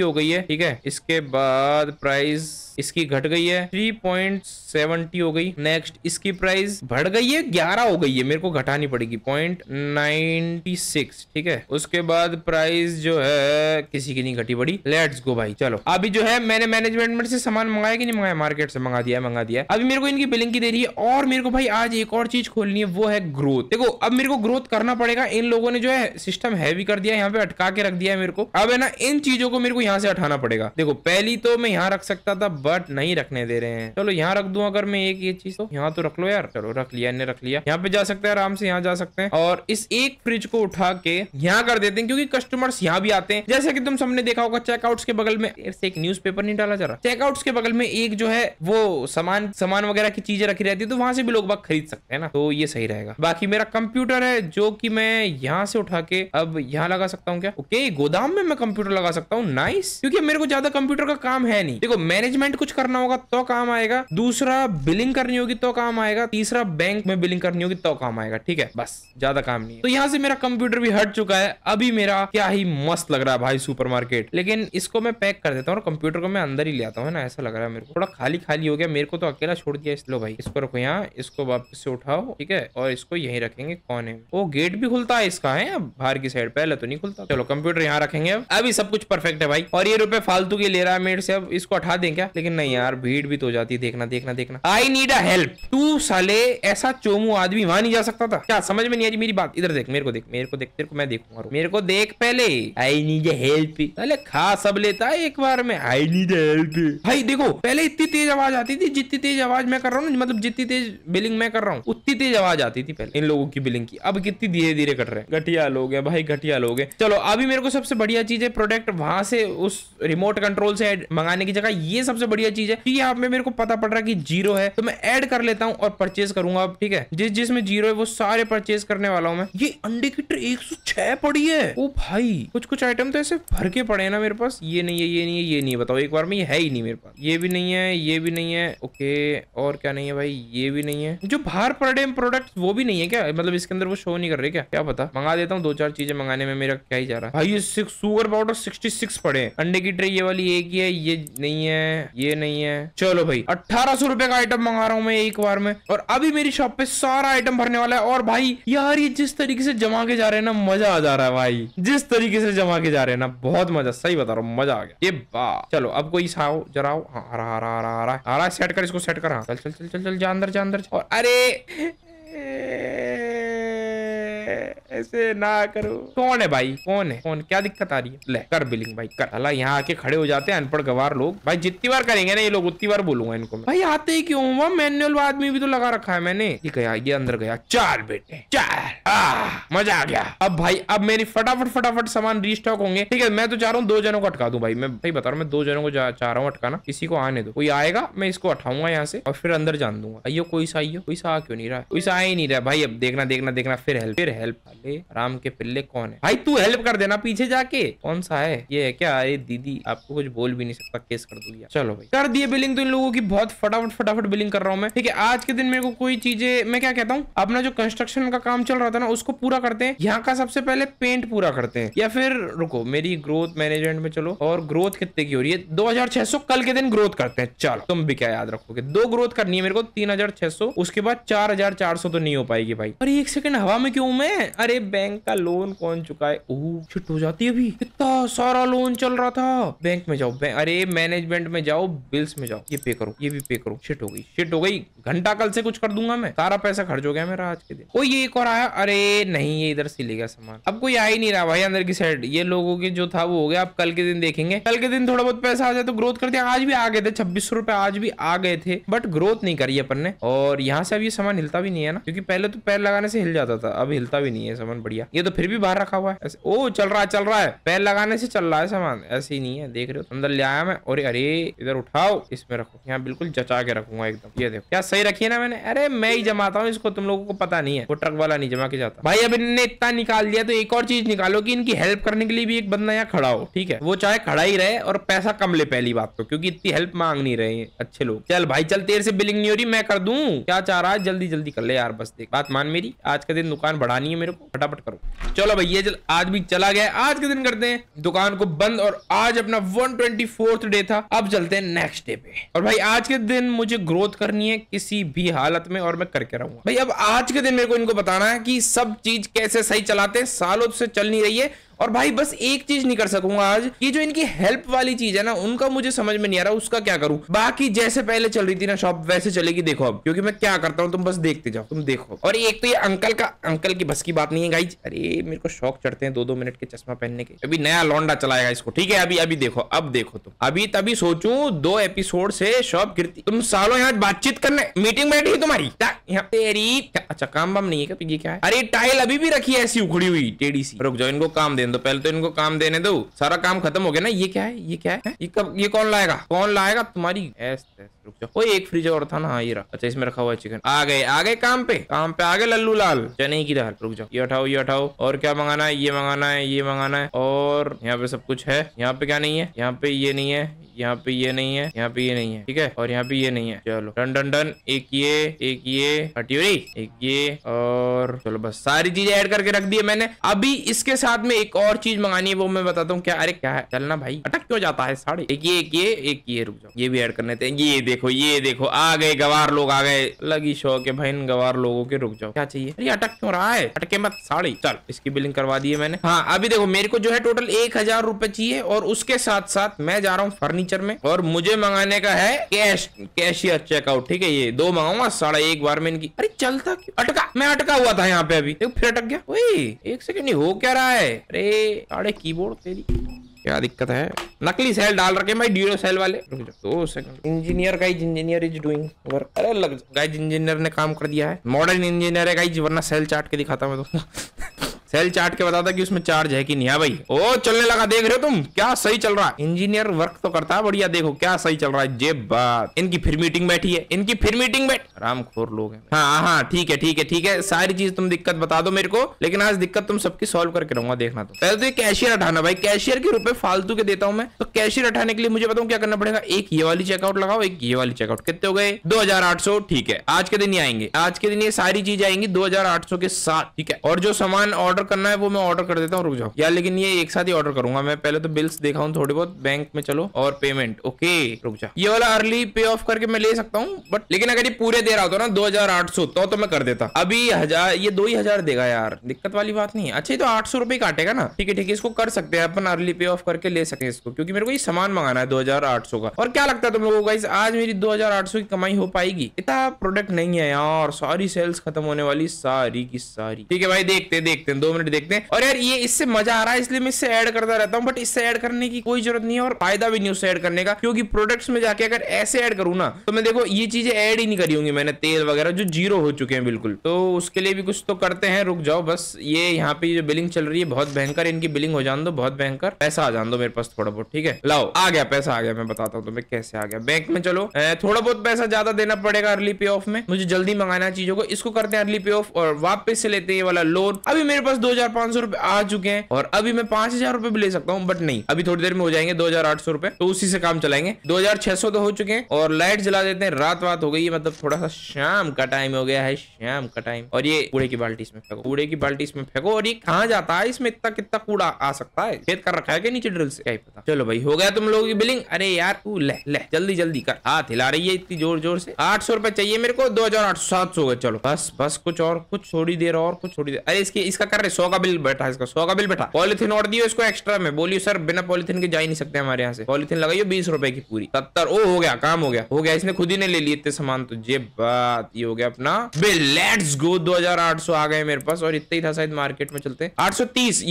हो गई है ठीक है इसके बाद प्राइस इसकी घट गई है थ्री पॉइंट सेवेंटी हो गई नेक्स्ट इसकी प्राइस बढ़ गई है ग्यारह हो गई है मेरे को घटानी पड़ेगी पॉइंट नाइनटी सिक्स ठीक है उसके बाद प्राइस प्राइसेस जो है किसी की नहीं घटी बड़ी लेट्स गो भाई चलो अभी जो है मैंने मैनेजमेंट से सामान मंगाया कि नहीं मंगाया मार्केट से मंगा दिया मंगा दिया अभी मेरे को इनकी बिलिंग की दे रही है और मेरे को भाई आज एक और चीज खोलनी है वो है ग्रोथ देखो अब मेरे को ग्रोथ करना पड़ेगा इन लोगों ने जो है सिस्टम हैवी कर दिया यहाँ पे अटका के रख दिया है मेरे को अब है ना इन चीजों को मेरे को यहाँ से हटाना पड़ेगा देखो पहली तो मैं यहाँ रख सकता था बट नहीं रखने दे रहे हैं चलो यहाँ रख दू अगर मैं एक ये चीज तो यहाँ तो रख लो यार चलो रख लिया इन्हें रख लिया यहाँ पे जा सकते हैं आराम से यहाँ जा सकते हैं और इस एक फ्रिज को उठा के यहाँ कर देते हैं क्योंकि कस्टमर्स यहाँ भी आते हैं जैसे कि तुम सबने देखा होगा चेकआउट्स के बगल में एक न्यूज पेपर नहीं डाला जा रहा चेकआउट्स के बगल में एक जो है वो सामान सामान वगैरह की चीजें रखी रहती है तो वहां से भी लोग बाग खरीद सकते हैं ना तो ये सही रहेगा बाकी मेरा कंप्यूटर है जो की मैं यहाँ से उठा के अब यहाँ लगा सकता हूँ क्या ओके गोदाम में मैं कंप्यूटर लगा सकता हूँ नाइस क्योंकि मेरे को ज्यादा कंप्यूटर का काम है नहीं देखो मैनेजमेंट कुछ करना होगा तो काम आएगा दूसरा बिलिंग करनी होगी तो काम आएगा तीसरा बैंक में बिलिंग करनी होगी तो काम आएगा ठीक है बस ज्यादा काम नहीं है तो यहाँ से मेरा कंप्यूटर भी हट चुका है अभी मेरा क्या ही मस्त लग रहा है भाई मार्केट लेकिन इसको मैं पैक कर देता हूँ और कंप्यूटर को मैं अंदर ही ले आता हूँ ना ऐसा लग रहा है मेरे को थोड़ा खाली खाली हो गया मेरे को तो अकेला छोड़ दिया इसलो भाई इसको रखो यहाँ इसको वापस से उठाओ ठीक है और इसको यही रखेंगे कौन है वो गेट भी खुलता है इसका है बाहर की साइड पहले तो नहीं खुलता चलो कंप्यूटर यहाँ रखेंगे अब अभी सब कुछ परफेक्ट है भाई और ये रुपए फालतू के ले रहा है मेरे से अब इसको उठा दें क्या लेकिन नहीं यार भीड़ भी तो जाती है देखना देखना देखना आई नीड अल्प तू साले ऐसा चोमू आदमी वहां नहीं जा सकता था क्या समझ में नहीं आई मेरी बात इधर देख मेरे को देख मेरे को देख तेरे को मैं देखूंगा मेरे को देख पहले आई नीड हेल्प अरे खा सब लेता है एक बार में आई नीड हेल्प भाई देखो पहले इतनी तेज आवाज आती थी जितनी तेज आवाज मैं कर रहा हूँ मतलब जितनी तेज बिलिंग मैं कर रहा हूँ उतनी तेज आवाज आती थी पहले इन लोगों की बिलिंग की अब कितनी धीरे धीरे कट रहे हैं घटिया लोग है भाई घटिया लोग है चलो अभी मेरे को सबसे बढ़िया चीज है प्रोडक्ट वहां से उस रिमोट कंट्रोल से मंगाने की जगह ये सबसे बढ़िया चीज है यहाँ पे मेरे को पता पड़ रहा है कि जीरो है तो मैं ऐड कर लेता हूँ और परचेज करूंगा अब ठीक है जिस जिसमें जीरो है वो सारे परचेज करने वाला हूँ मैं ये अंडे की ट्रे एक सौ छह पड़ी है ओ भाई कुछ कुछ आइटम तो ऐसे भर के पड़े ना मेरे पास ये नहीं है ये नहीं है ये नहीं है बताओ एक बार में ये है ही नहीं मेरे पास ये भी नहीं है ये भी नहीं है ओके और क्या नहीं है भाई ये भी नहीं है जो बाहर पड़े प्रोडक्ट वो भी नहीं है क्या मतलब इसके अंदर वो शो नहीं कर रहे क्या क्या पता मंगा देता हूँ दो चार चीजें मंगाने में मेरा क्या ही जा रहा है भाई सुगर पाउडर सिक्सटी सिक्स पड़े अंडे की ट्रे ये वाली एक ही है ये नहीं है ये नहीं है चलो भाई अट्ठारह सौ रुपए का आइटम मंगा रहा हूँ मैं एक बार में और अभी मेरी शॉप पे सारा आइटम भरने वाला है और भाई यार ये जिस तरीके से जमा के जा रहे हैं ना मजा आ जा रहा है भाई जिस तरीके तरीके से जमा के जा रहे हैं ना बहुत मजा सही बता रहा हूँ मजा आ गया ये बा चलो अब कोई साओ जराओ हाँ हरा हरा हरा हरा हरा सेट कर इसको सेट कर हाँ चल चल चल चल चल जा अंदर जा अंदर और अरे ऐसे ना करो कौन है भाई कौन है कौन क्या दिक्कत आ रही है ले कर बिलिंग भाई कर अला यहाँ आके खड़े हो जाते हैं अनपढ़ गवार लोग भाई जितनी बार करेंगे ना ये लोग उतनी बार बोलूंगा इनको भाई आते ही क्यों हुआ मैनुअल आदमी भी तो लगा रखा है मैंने ये गया ये अंदर गया चार बेटे चार मजा आ गया अब भाई अब मेरी फटाफट फटाफट सामान रिस्टॉक होंगे ठीक है मैं तो चाह रहा हूँ दो जनों को अटका दू भाई मैं भाई बता रहा हूँ मैं दो जनों को चाह रहा हूँ अटकाना किसी को आने दो कोई आएगा मैं इसको हटाऊंगा यहाँ से और फिर अंदर जान दूंगा अयो कोई सा आइयो कोई सा आ क्यों नहीं रहा कोई सा आ ही नहीं रहा भाई अब देखना देखना देखना फिर हेल्प फिर हेल्प वाले राम के पिल्ले कौन है भाई तू हेल्प कर देना पीछे जाके कौन सा है ये है क्या अरे दीदी आपको कुछ बोल भी नहीं सकता केस कर दूंगी चलो भाई कर दिए बिलिंग तो इन लोगों की बहुत फटाफट फटाफट बिलिंग कर रहा हूँ मैं ठीक है आज के दिन मेरे को कोई चीजें मैं क्या कहता हूँ अपना जो कंस्ट्रक्शन का काम चल रहा था ना उसको पूरा करते हैं यहाँ का सबसे पहले पेंट पूरा करते हैं या फिर रुको मेरी ग्रोथ मैनेजमेंट में चलो और ग्रोथ कितने की हो रही है दो कल के दिन ग्रोथ करते हैं चलो तुम भी क्या याद रखोगे दो ग्रोथ करनी है मेरे को तीन उसके बाद चार तो नहीं हो पाएगी भाई पर एक सेकंड हवा में क्यों मैं मैं अरे बैंक का लोन कौन चुकाए ओह शिट हो जाती है अभी कितना सारा लोन चल रहा था बैंक में जाओ बैंक अरे मैनेजमेंट में जाओ बिल्स में जाओ ये पे करो ये भी पे करो छिट हो गई छिट हो गई घंटा कल से कुछ कर दूंगा मैं सारा पैसा खर्च हो गया मेरा आज के दिन ओ ये एक और आया अरे नहीं ये इधर से लेगा सामान अब कोई आ ही नहीं रहा भाई अंदर की साइड ये लोगों के जो था वो हो गया आप कल के दिन देखेंगे कल के दिन थोड़ा बहुत पैसा आ जाए तो ग्रोथ करते आज भी आ गए थे छब्बीस आज भी आ गए थे बट ग्रोथ नहीं करी अपन ने और यहाँ से अब ये सामान हिलता भी नहीं है ना क्योंकि पहले तो पैर लगाने से हिल जाता था अब हिलता चलता भी नहीं है सामान बढ़िया ये तो फिर भी बाहर रखा हुआ है ऐसे ओ चल रहा है चल रहा है पैर लगाने से चल रहा है सामान ऐसे ही नहीं है देख रहे हो अंदर ले आया मैं और अरे इधर उठाओ इसमें रखो यहाँ बिल्कुल जचा के रखूंगा एकदम ये देखो क्या सही रखी है ना मैंने अरे मैं ही जमाता हूँ इसको तुम लोगों को पता नहीं है वो ट्रक वाला नहीं जमा के जाता भाई अब इनने इतना निकाल दिया तो एक और चीज निकालो की इनकी हेल्प करने के लिए भी एक बंदा यहाँ खड़ा हो ठीक है वो चाहे खड़ा ही रहे और पैसा कम ले पहली बात तो क्योंकि इतनी हेल्प मांग नहीं रहे अच्छे लोग चल भाई चल तेरे से बिलिंग नहीं हो रही मैं कर दू क्या चाह रहा है जल्दी जल्दी कर ले यार बस देख बात मान मेरी आज का दिन दुकान बढ़ा खानी है मेरे को फटाफट करो चलो भाई ये आज भी चला गया आज के दिन करते हैं दुकान को बंद और आज अपना वन डे था अब चलते हैं नेक्स्ट डे पे और भाई आज के दिन मुझे ग्रोथ करनी है किसी भी हालत में और मैं करके रहूंगा भाई अब आज के दिन मेरे को इनको बताना है कि सब चीज कैसे सही चलाते हैं सालों से चल नहीं रही है और भाई बस एक चीज नहीं कर सकूंगा आज ये जो इनकी हेल्प वाली चीज है ना उनका मुझे समझ में नहीं आ रहा उसका क्या करूं बाकी जैसे पहले चल रही थी ना शॉप वैसे चलेगी देखो अब क्योंकि मैं क्या करता हूँ तुम बस देखते जाओ तुम देखो और एक तो ये अंकल का अंकल की बस की बात नहीं है गाई अरे मेरे को शौक चढ़ते हैं दो दो मिनट के चश्मा पहनने के अभी नया लौंडा चलाएगा इसको ठीक है अभी अभी देखो अब देखो तुम अभी तभी सोचू दो एपिसोड से शॉप गिरती तुम सालों यहाँ बातचीत करने मीटिंग बैठी है तुम्हारी तेरी अच्छा काम वाम नहीं है क्या तो है अरे टाइल अभी भी रखी है ऐसी उखड़ी हुई टेडी सी रुक जाओ इनको काम दे दो तो पहले तो इनको काम देने दो सारा काम खत्म हो गया ना ये क्या है ये क्या है ये कब ये कौन लाएगा कौन लाएगा तुम्हारी ऐस एक फ्रिज और था ना हाँ ये रहा अच्छा इसमें रखा हुआ चिकन आ गए आ गए काम पे काम पे आ गए लल्लू लाल चने की दाल रुक जाओ ये उठाओ ये उठाओ और क्या मंगाना है ये मंगाना है ये मंगाना है और यहाँ पे सब कुछ है यहाँ पे क्या नहीं है यहाँ पे ये नहीं है यहाँ पे ये नहीं है यहाँ पे ये नहीं है ठीक है और यहाँ पे ये नहीं है चलो डन डन डन एक ये एक ये हटियोरी एक ये और चलो बस सारी चीजें ऐड करके रख दिए मैंने अभी इसके साथ में एक और चीज मंगानी है वो मैं बताता हूँ क्या अरे क्या है चलना भाई अटक क्यों जाता है साड़ी एक ये एक ये एक ये रुक जाओ ये भी एड करने थे ये देखो ये देखो आ गए गवार लोग आ गए लगी शौक है भाई इन गवार लोगों के रुक जाओ क्या चाहिए अरे अटक क्यों रहा है अटके मत साड़ी चल इसकी बिलिंग करवा दी है मैंने हाँ अभी देखो मेरे को जो है टोटल एक हजार चाहिए और उसके साथ साथ मैं जा रहा हूँ फर्नीचर फर्नीचर में और मुझे मंगाने का है कैश कैशियर चेकआउट ठीक है ये दो मंगाऊंगा साढ़े एक बार में इनकी अरे चलता क्यों अटका मैं अटका हुआ था यहाँ पे अभी देखो फिर अटक गया वही एक सेकेंड हो क्या रहा है अरे साढ़े कीबोर्ड तेरी क्या दिक्कत है नकली सेल डाल रखे भाई ड्यूरो सेल वाले रुक जाओ दो second engineer guys engineer is doing अरे लग गाइज इंजीनियर ने काम कर दिया है मॉडर्न इंजीनियर है गाइज वरना सेल चाट के दिखाता मैं तो सेल चार्ट के बताता कि उसमें चार्ज है कि नहीं हाँ भाई ओ चलने लगा देख रहे हो तुम क्या सही चल रहा है इंजीनियर वर्क तो करता है बढ़िया देखो क्या सही चल रहा है जे बात इनकी फिर मीटिंग बैठी है इनकी फिर मीटिंग बैठ आराम खोर लोग हैं हाँ हाँ ठीक है ठीक है ठीक है सारी चीज तुम दिक्कत बता दो मेरे को लेकिन आज दिक्कत तुम सबकी सोल्व करके रहूंगा देखना तो पहले तो कैशियर हटाना भाई कैशियर के रुपए फालतू के देता हूँ मैं तो कैशियर हटाने के लिए मुझे बताऊँ क्या करना पड़ेगा एक ये वाली चेकआउट लगाओ एक ये वाली चेकआउट कितने हो गए दो ठीक है आज के दिन ही आएंगे आज के दिन ये सारी चीज आएंगी दो के साथ ठीक है और जो सामान ऑर्डर ऑर्डर करना है वो मैं ऑर्डर कर देता हूँ रुक जाओ यार लेकिन ये एक साथ ही ऑर्डर करूंगा मैं पहले तो बिल्स देखा हूँ थोड़ी बहुत बैंक में चलो और पेमेंट ओके रुक जाओ ये वाला अर्ली पे ऑफ करके मैं ले सकता हूँ बट लेकिन अगर ये पूरे दे रहा होता ना दो तो, तो मैं कर देता अभी हजार ये दो ही हजार देगा यार दिक्कत वाली बात नहीं अच्छा तो आठ सौ काटेगा ना ठीक है ठीक है इसको कर सकते हैं अपन अर्ली पे ऑफ करके ले सकते इसको क्योंकि मेरे को ये सामान मंगाना है दो का और क्या लगता है तुम लोगों का आज मेरी दो की कमाई हो पाएगी इतना प्रोडक्ट नहीं है यार सारी सेल्स खत्म होने वाली सारी की सारी ठीक है भाई देखते देखते दो मिनट देखते हैं और यार ये इससे मजा आ रहा है इसलिए मैं इससे ऐड करता रहता हूँ बट इससे ऐड करने की कोई जरूरत नहीं है और फायदा भी नहीं उससे ऐड करने का क्योंकि प्रोडक्ट्स में जाके अगर ऐसे ऐड करूँ ना तो मैं देखो ये चीजें ऐड ही नहीं करी होंगी मैंने तेल वगैरह जो जीरो हो चुके हैं बिल्कुल तो उसके लिए भी कुछ तो करते हैं रुक जाओ बस ये यहाँ पे जो बिलिंग चल रही है बहुत भयंकर इनकी बिलिंग हो जान दो बहुत भयंकर पैसा आ जान दो मेरे पास थोड़ा बहुत ठीक है लाओ आ गया पैसा आ गया मैं बताता हूँ तुम्हें कैसे आ गया बैंक में चलो थोड़ा बहुत पैसा ज्यादा देना पड़ेगा अर्ली पे ऑफ में मुझे जल्दी मंगाना चीजों को इसको करते हैं अर्ली पे ऑफ और वापस से लेते हैं ये वाला लोन अभी मेरे पास दो हजार पांच सौ रुपए आ चुके हैं और अभी मैं पांच हजार रुपए भी ले सकता हूँ बट नहीं अभी थोड़ी देर में हो जाएंगे दो हजार आठ सौ रुपए तो उसी से काम चलाएंगे दो हजार छह सौ तो हो चुके हैं और लाइट जला देते हैं रात वात हो गई है मतलब थोड़ा सा शाम का टाइम हो गया है शाम का टाइम और ये कूड़े की बाल्टी इसमें फेंको कूड़े की बाल्टी इसमें फेंको और ये कहाँ जाता है इसमें इतना कितना कूड़ा आ सकता है खेत कर रखा है नीचे ड्रिल से क्या पता चलो भाई हो गया तुम लोगों की बिलिंग अरे यार तू ले ले जल्दी जल्दी कर हाथ हिला रही है इतनी जोर जोर से आठ सौ रुपए चाहिए मेरे को दो हजार आठ सौ सात सौ चलो बस बस कुछ और कुछ थोड़ी देर और कुछ थोड़ी देर अरे इसके इसका कर रहे सौ का बिल बैठा इसका सौ का बिल बैठा पॉलिथिन और दियो इसको एक्स्ट्रा में बोलियो सर बिना पॉलिथिन के जा ही नहीं सकते हमारे यहाँ से पॉलिथिन लगाइए बीस रुपए की पूरी सत्तर ओ हो गया काम हो गया हो गया इसने खुद ही ने ले लिए इतने सामान तो ये बात ये हो गया अपना बिल लेट्स गो दो आ गए मेरे पास और इतना ही था शायद मार्केट में चलते आठ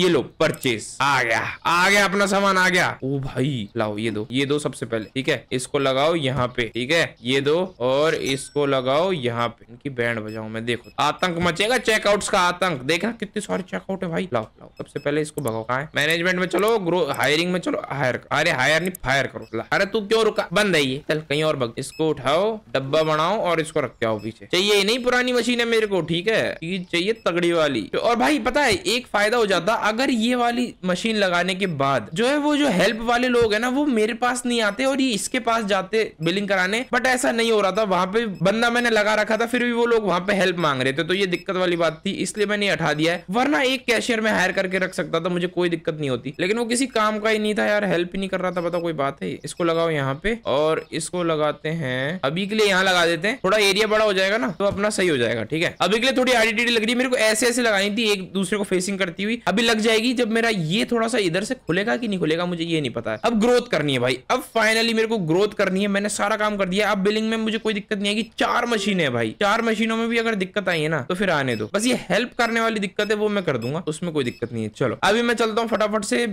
ये लो परचेस आ गया आ गया अपना सामान आ गया ओ भाई लाओ ये दो ये दो सबसे पहले ठीक है इसको लगाओ यहाँ पे ठीक है ये दो और इसको लगाओ यहाँ पे इनकी बैंड बजाओ मैं देखो आतंक मचेगा चेकआउट का आतंक देखना कितनी सारी चेकआउट है भाई लाओ लाओ सबसे पहले इसको भगाओ कहा मैनेजमेंट में चलो ग्रो हायरिंग में चलो हायर अरे हायर नहीं फायर करो अरे तू क्यों रुका बंद है ये चल कहीं और भग इसको उठाओ डब्बा बनाओ और इसको रख जाओ पीछे चाहिए ही नहीं पुरानी मशीन है मेरे को ठीक है चीज चाहिए तगड़ी वाली और भाई पता है एक फायदा हो जाता अगर ये वाली मशीन लगाने के बाद जो है वो जो हेल्प वाले लोग है ना वो मेरे पास नहीं आते और ये इसके पास जाते बिलिंग कराने बट ऐसा नहीं हो रहा था वहां पे बंदा मैंने लगा रखा था फिर भी वो लोग वहां पे हेल्प मांग रहे थे तो ये दिक्कत वाली बात थी इसलिए मैंने हटा दिया है वरना ना एक कैशियर में हायर करके रख सकता था मुझे कोई दिक्कत नहीं होती लेकिन वो किसी काम का ही नहीं था यार हेल्प ही नहीं कर रहा था पता कोई बात है इसको लगाओ यहाँ पे और इसको लगाते हैं अभी के लिए यहाँ लगा देते हैं थोड़ा एरिया बड़ा हो जाएगा ना तो अपना सही हो जाएगा ठीक है अभी के लिए थोड़ी डी लग रही है मेरे को ऐसे ऐसे लगानी थी एक दूसरे को फेसिंग करती हुई अभी लग जाएगी जब मेरा ये थोड़ा सा इधर से खुलेगा कि नहीं खुलेगा मुझे ये नहीं पता अब ग्रोथ करनी है भाई अब फाइनली मेरे को ग्रोथ करनी है मैंने सारा काम कर दिया अब बिलिंग में मुझे कोई दिक्कत नहीं आएगी चार मशीन है भाई चार मशीनों में भी अगर दिक्कत आई है ना तो फिर आने दो बस ये हेल्प करने वाली दिक्कत है वो मैं मैं कर दूंगा उसमें कोई दिक्कत नहीं है चलो अभी मैं चलता हूँ फटाफट से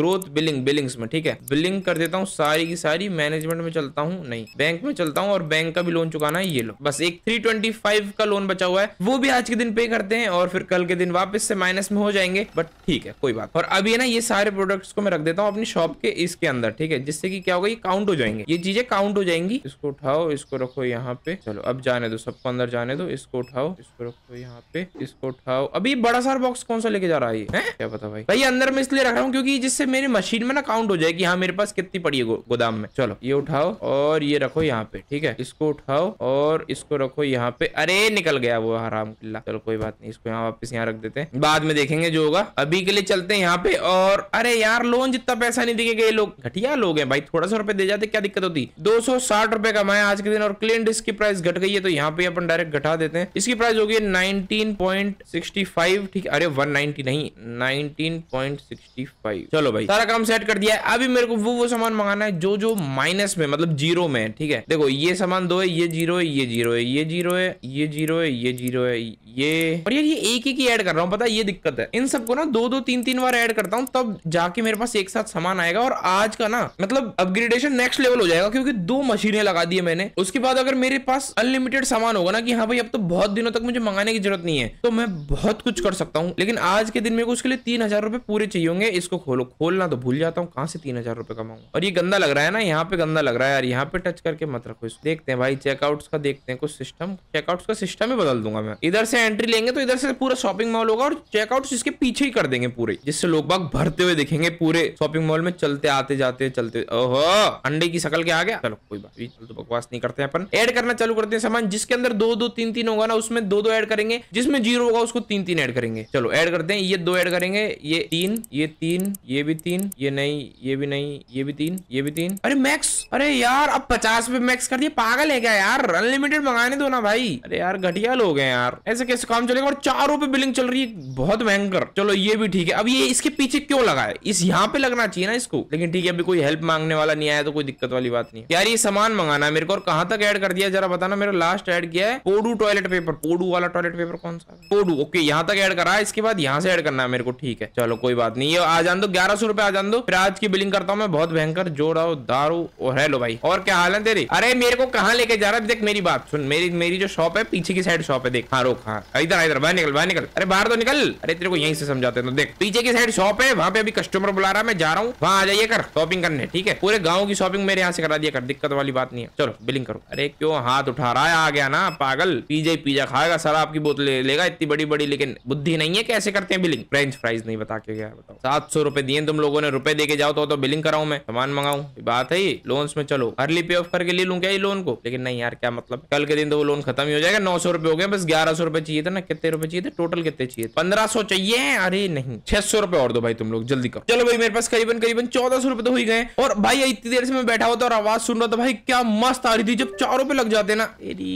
ग्रोथ बिलिंग बिलिंग्स में ठीक है बिलिंग कर देता हूँ सारी की सारी मैनेजमेंट में चलता हूँ नहीं बैंक में चलता हूँ और बैंक का भी लोन चुकाना है ये लो बस एक थ्री का लोन बचा हुआ है वो भी आज के दिन पे करते हैं और फिर कल के दिन वापस से माइनस में हो जाएंगे बट ठीक है कोई बात और अभी ना ये सारे प्रोडक्ट्स को मैं रख देता हूँ अपनी शॉप के इसके अंदर ठीक है जिससे कि क्या होगा ये काउंट हो जाएंगे ये चीजें काउंट हो जाएंगी इसको उठाओ इसको रखो यहाँ पे चलो अब जाने दो सबको अंदर जाने दो इसको उठाओ इसको रखो यहाँ पे इसको उठाओ अभी बड़ा सारा बॉक्स कौन सा लेके जा रहा है क्या पता भाई भाई अंदर में इसलिए रख रहा हूँ क्योंकि जिससे मेरे मशीन में ना काउंट हो जाए कि हाँ मेरे पास कितनी पड़ी है गोदाम में चलो ये उठाओ और ये रखो यहाँ पे ठीक है इसको उठाओ और इसको रखो यहाँ पे अरे निकल गया वो हराम किला चलो कोई बात नहीं इसको यहाँ वापस यहाँ रख देते हैं बाद में देखेंगे जो होगा अभी के लिए चलते हैं यहाँ पे और अरे यार लोन जितना पैसा नहीं देखेगा गए लोग घटिया लोग हैं भाई थोड़ा सा रुपए दे जाते क्या दिक्कत होती दो सौ साठ रुपए कमाए आज के दिन और क्लीन डिस्क की प्राइस घट गई है तो यहाँ पे अपन डायरेक्ट घटा देते हैं इसकी प्राइस होगी नाइनटीन पॉइंट सिक्सटी फाइव ठीक है अरे 190 नहीं 19.65 चलो भाई सारा काम सेट कर दिया है अभी मेरे को वो वो सामान मंगाना है जो जो माइनस में मतलब जीरो में ठीक है देखो ये सामान दो है ये जीरो है ये जीरो है ये जीरो है ये जीरो है ये जीरो है ये और यार ये एक एक ही एड कर रहा हूँ पता ये दिक्कत है इन सबको ना दो दो तीन तीन बार एड करता हूँ तब जाके मेरे पास एक साथ सामान आएगा और आज का ना मतलब अपग्रेडेशन नेक्स्ट लेवल हो जाएगा क्योंकि दो मशीनें लगा दी है मैंने उसके बाद अगर मेरे पास अनलिमिटेड सामान होगा ना कि हाँ भाई अब तो बहुत दिनों तक मुझे मंगाने की जरूरत नहीं है तो मैं बहुत कुछ कर सकता हूँ हूँ लेकिन आज के दिन मेरे को उसके लिए तीन हजार रुपए पूरे चाहिए होंगे इसको खोलो खोलना तो भूल जाता हूँ कहाँ से तीन हजार रुपए कमाऊँ और ये गंदा लग रहा है ना यहाँ पे गंदा लग रहा है यार यहाँ पे टच करके मत रखो इसको देखते हैं भाई चेकआउट का देखते हैं कुछ सिस्टम चेकआउट का सिस्टम ही बदल दूंगा मैं इधर से एंट्री लेंगे तो इधर से पूरा शॉपिंग मॉल होगा और चेकआउट इसके पीछे ही कर देंगे पूरे जिससे लोग बाग भरते हुए देखेंगे पूरे शॉपिंग मॉल में चलते आते जाते चलते ओह अंडे की शकल के आ गया चलो कोई बात तो बकवास नहीं करते अपन एड करना चालू करते हैं सामान जिसके अंदर दो दो तीन तीन होगा ना उसमें दो दो एड करेंगे जिसमें जीरो होगा उसको तीन तीन एड करेंगे चलो चलो ऐड करते हैं ये दो ऐड करेंगे ये तीन ये तीन ये भी तीन ये नहीं ये भी नहीं ये भी तीन ये भी तीन अरे मैक्स अरे यार अब पचास पे मैक्स कर दिए पागल है क्या यार अनलिमिटेड मंगाने दो ना भाई अरे यार घटिया लोग हैं यार ऐसे कैसे काम चलेगा और चारों पे बिलिंग चल रही है बहुत भयंकर चलो ये भी ठीक है अब ये इसके पीछे क्यों लगा है इस यहाँ पे लगना चाहिए ना इसको लेकिन ठीक है अभी कोई हेल्प मांगने वाला नहीं आया तो कोई दिक्कत वाली बात नहीं यार ये सामान मंगाना है मेरे को और कहाँ तक ऐड कर दिया जरा बताना मेरा लास्ट ऐड किया है पोडू टॉयलेट पेपर पोडू वाला टॉयलेट पेपर कौन सा पोडू ओके यहाँ तक ऐड करा है इसके बाद यहाँ से ऐड करना है मेरे को ठीक है चलो कोई बात नहीं ये आ जान दो ग्यारह सौ रुपए आ जान दो फिर आज की बिलिंग करता हूँ मैं बहुत भयंकर जोर आओ दारू और हेलो भाई और क्या हाल है तेरी अरे मेरे को कहाँ लेके जा रहा है देख मेरी बात सुन मेरी मेरी जो शॉप है पीछे की साइड शॉप है देख हाँ रोक हाँ इधर इधर बाहर निकल बाहर निकल अरे बाहर तो निकल अरे तेरे को यही से समझाते तो देख पीछे की साइड शॉप है वहाँ पे अभी कस्टमर बुला रहा है मैं जा रहा हूँ वहाँ आ जाइए कर शॉपिंग करने ठीक है पूरे गाँव की शॉपिंग मेरे यहाँ से करा दिया कर दिक्कत वाली बात नहीं है चलो बिलिंग करो अरे क्यों हाथ उठा रहा है आ गया ना पागल पीजे पिज्जा खाएगा सर आपकी बोतल लेगा इतनी बड़ी बड़ी लेकिन बुद्धि नहीं नहीं है कैसे करते हैं बिलिंग फ्रेंच फ्राइज नहीं बता के गया बताओ सात सौ रुपए दिए तुम लोगों ने रुपए देके जाओ तो, तो बिलिंग कराऊ मैं सामान मंगाऊ बात है ये लोन में चलो अर्ली पे ऑफ करके ले लूँ क्या ये लोन को लेकिन नहीं यार क्या मतलब कल के दिन तो वो लोन खत्म ही हो जाएगा नौ सौ रुपए हो गए बस ग्यारह सौ रुपए चाहिए था ना कितने रुपए चाहिए थे टोटल कितने चाहिए पंद्रह सौ चाहिए अरे नहीं छह सौ रुपए और दो भाई तुम लोग जल्दी करो चलो भाई मेरे पास करीबन करीबन चौदह सौ रुपए तो हो गए और भाई इतनी देर से मैं बैठा हुआ था और आवाज सुन रहा था भाई क्या मस्त आ रही थी जब चारों पे लग जाते ना एरी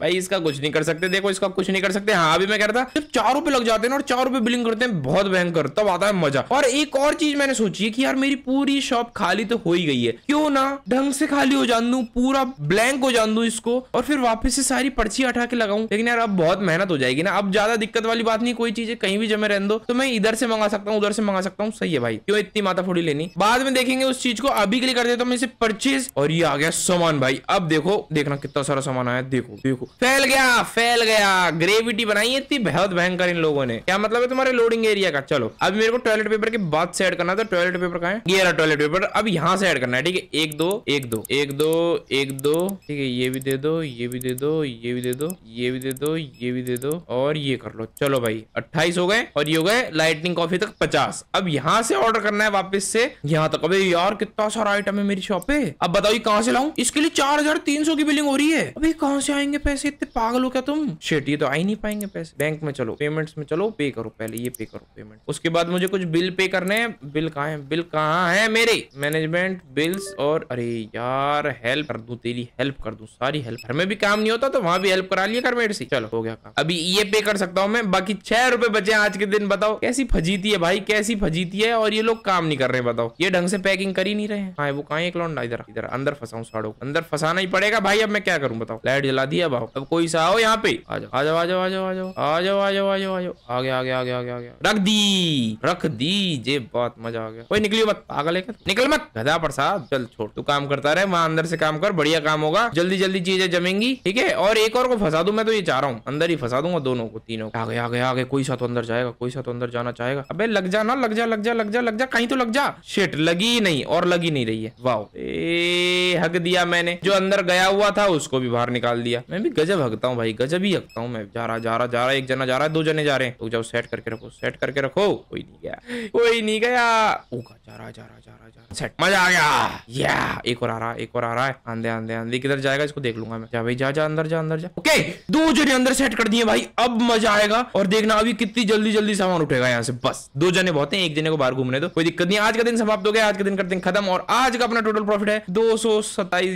भाई इसका कुछ नहीं कर सकते देखो इसका कुछ नहीं कर सकते हाँ अभी मैं कह रहा था जब चार रुपए लग जाते हैं और चार रुपए बिलिंग करते हैं बहुत भयंकर तब आता है मजा और एक और चीज मैंने सोची है कि यार मेरी पूरी शॉप खाली तो हो ही गई है क्यों ना ढंग से खाली हो जान दू पूरा ब्लैंक हो जान दू इसको और फिर वापस से सारी पर्ची हटा के लगाऊ लेकिन यार अब बहुत मेहनत हो जाएगी ना अब ज्यादा दिक्कत वाली बात नहीं कोई चीज कहीं भी जमे रहने दो तो मैं इधर से मंगा सकता हूँ उधर से मंगा सकता हूँ सही है भाई क्यों इतनी माता फोड़ी लेनी बाद में देखेंगे उस चीज को अभी के लिए कर देता हूँ इसे परचेज और ये आ गया सामान भाई अब देखो देखना कितना सारा सामान आया देखो देखो फैल गया फैल गया ग्रेविटी बनाई है इतनी बहुत भयंकर इन लोगों ने क्या मतलब है तुम्हारे लोडिंग एरिया का चलो अब मेरे को टॉयलेट पेपर के बाद से एड करना था टॉयलेट पेपर का है ये रहा टॉयलेट पेपर अब यहाँ से एड करना है ठीक है एक दो एक दो एक दो एक दो ठीक है ये भी दे दो ये भी दे दो ये भी दे दो ये भी दे दो ये भी दे दो और ये कर लो चलो भाई अट्ठाईस हो गए और ये हो गए लाइटनिंग कॉफी तक पचास अब यहाँ से ऑर्डर करना है वापस से यहाँ तक अभी यार कितना सारा आइटम है मेरी शॉप पे अब बताओ कहाँ से लाऊ इसके लिए चार की बिलिंग हो रही है अभी कहाँ से आएंगे पाएंगे पैसे इतने पागल हो क्या तुम शेट ये तो आई नहीं पाएंगे पैसे बैंक में चलो पेमेंट्स में चलो पे करो पहले ये पे करो पेमेंट उसके बाद मुझे कुछ बिल पे करने हैं बिल कहा है बिल कहाँ है मेरे मैनेजमेंट बिल्स और अरे यार हेल्प कर दू तेरी हेल्प कर दू सारी हेल्प घर में भी काम नहीं होता तो वहां भी हेल्प करा लिया कर मेरे से चलो हो गया काम अभी ये पे कर सकता हूँ मैं बाकी छह रुपए बचे आज के दिन बताओ कैसी फजीती है भाई कैसी फजीती है और ये लोग काम नहीं कर रहे बताओ ये ढंग से पैकिंग कर ही नहीं रहे हैं हाँ, वो कहा एक लौंडा इधर इधर अंदर फंसाऊ साड़ो अंदर फंसाना ही पड़ेगा भाई अब मैं क्या करूँ बताओ लाइट जला दिया अब आओ अब कोई सा आओ यहाँ पे आ जाओ आ जाओ आ जाओ आ जाओ आ जाओ आ जाओ आ जाओ आ जाओ आ जाओ आ गया आ गया आ गया आ गया रख दी रख दी जे बहुत मजा आ गया कोई निकली मत पागल है निकल मत गधा प्रसाद चल छोड़ तू काम करता रहे वहां अंदर से काम कर बढ़िया काम होगा जल्दी जल्दी चीजें जमेंगी ठीक है और एक और को फंसा दू मैं तो ये चाह रहा हूँ अंदर ही फंसा दूंगा दोनों को तीनों आ गया आ गया आगे कोई सा तो अंदर जाएगा कोई सा तो अंदर जाना चाहेगा अबे लग जा ना लग जा लग जा लग जा लग जा कहीं तो लग जा शेट लगी नहीं और लगी नहीं रही है वाह हक दिया मैंने जो अंदर गया हुआ था उसको भी बाहर निकाल दिया मैं भी गजब हकता हूँ भाई गजब ही हकता हूँ मैं जा रहा जा रहा जा रहा एक जना जा रहा है दो जने जा रहे हैं तो जाओ सेट करके रखो सेट करके रखो कोई नहीं गया कोई नहीं गया ऊका जा रहा जा रहा जा रहा जा रहा सेट मजा आ गया या एक और आ रहा एक और आ रहा है आंधे आंधे आंधे किधर जाएगा इसको देख लूंगा मैं जा भाई जा जा अंदर जा अंदर जा ओके दो जने अंदर सेट कर दिए भाई अब मजा आएगा और देखना अभी कितनी जल्दी जल्दी सामान उठेगा यहाँ से बस दो जने बहुत हैं एक जने को बाहर घूमने दो कोई दिक्कत नहीं आज का दिन समाप्त हो गया आज का दिन कर दिन खत्म और आज का अपना टोटल प्रॉफिट है दो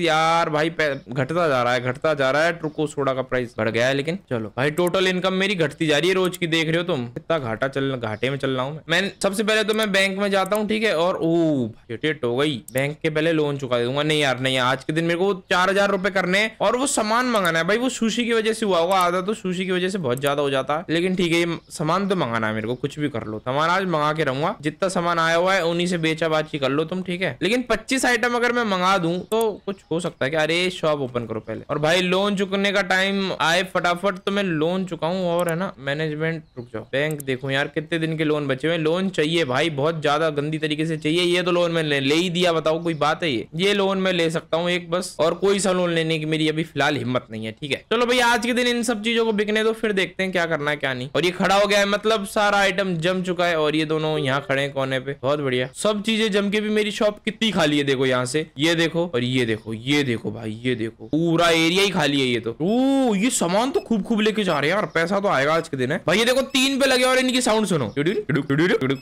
यार भाई घटता जा रहा है घटता जा रहा है को सोडा का प्राइस बढ़ गया है लेकिन चलो भाई टोटल इनकम मेरी घटती जा रही है रोज की देख रहे हो तुम कितना घाटा चल घाटे में चल रहा हूँ मैं सबसे पहले तो मैं बैंक में जाता हूँ ठीक है और ओ भाई टेट हो गई बैंक के पहले लोन चुका दूंगा नहीं यार नहीं आज के दिन मेरे को चार हजार रुपए करने और वो सामान मंगाना है भाई वो सुशी की वजह से हुआ होगा आधा तो सुशी की वजह से बहुत ज्यादा हो जाता है लेकिन ठीक है सामान तो मंगाना है मेरे को कुछ भी कर लो सामान आज मंगा के रहूंगा जितना सामान आया हुआ है उन्हीं से बेचा बाची कर लो तुम ठीक है लेकिन पच्चीस आइटम अगर मैं मंगा दू तो कुछ हो सकता है कि अरे शॉप ओपन करो पहले और भाई लोन चुकने रुकने का टाइम आए फटाफट तो मैं लोन चुका हूँ और है ना मैनेजमेंट रुक जाओ बैंक देखो यार कितने दिन के लोन बचे हुए लोन चाहिए भाई बहुत ज्यादा गंदी तरीके से चाहिए ये तो लोन मैंने ले ही दिया बताओ कोई बात है ये ये लोन मैं ले सकता हूँ एक बस और कोई सा लोन लेने की मेरी अभी फिलहाल हिम्मत नहीं है ठीक है चलो भाई आज के दिन इन सब चीजों को बिकने दो फिर देखते हैं क्या करना है क्या नहीं और ये खड़ा हो गया है मतलब सारा आइटम जम चुका है और ये दोनों यहाँ खड़े हैं कोने पे बहुत बढ़िया सब चीजें जम के भी मेरी शॉप कितनी खाली है देखो यहाँ से ये देखो और ये देखो ये देखो भाई ये देखो पूरा एरिया ही खाली है ये ये तो ओ ये सामान तो खूब खूब लेके जा रहे हैं यार पैसा तो आएगा आज के दिन है भाई ये देखो तीन पे लगे और इनकी साउंड सुनो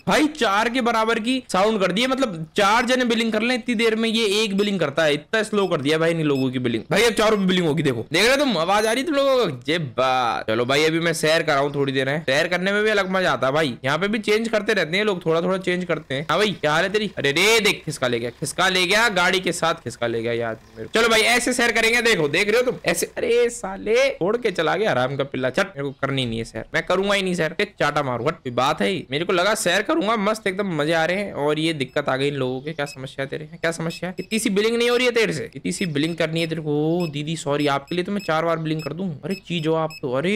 भाई चार के बराबर की साउंड कर दी है मतलब चार जने बिलिंग कर ले इतनी देर में ये एक बिलिंग करता है इतना स्लो कर दिया भाई इन लोगों की बिलिंग भाई अब चारों बिलिंग होगी देखो देख रहे तुम आवाज आ रही तुम लोगों जे बात चलो भाई अभी मैं सैर कर रहा हूँ थोड़ी देर है सैर करने में भी अलग मजा आता है भाई यहाँ पे भी चेंज करते रहते हैं लोग थोड़ा थोड़ा चेंज करते हैं हाँ भाई क्या हाल है तेरी अरे रे देख खिसका ले गया खिसका ले गया गाड़ी के साथ खिसका ले गया याद चलो भाई ऐसे सैर करेंगे देखो देख रहे हो तुम ऐसे अरे अरे साले छोड़ के चला गया आराम का पिल्ला चट मेरे को करनी नहीं है सैर मैं करूंगा ही नहीं सैर चाटा मारू कोई बात है मेरे को लगा सैर करूंगा मस्त एकदम मजे आ रहे हैं और ये दिक्कत आ गई लोगों के क्या समस्या है तेरे क्या समस्या है इतनी सी बिलिंग नहीं हो रही है तेरे से इतनी सी बिलिंग करनी है तेरे को दीदी सॉरी आपके लिए तो मैं चार बार बिलिंग कर दू अरे चीज हो आप तो अरे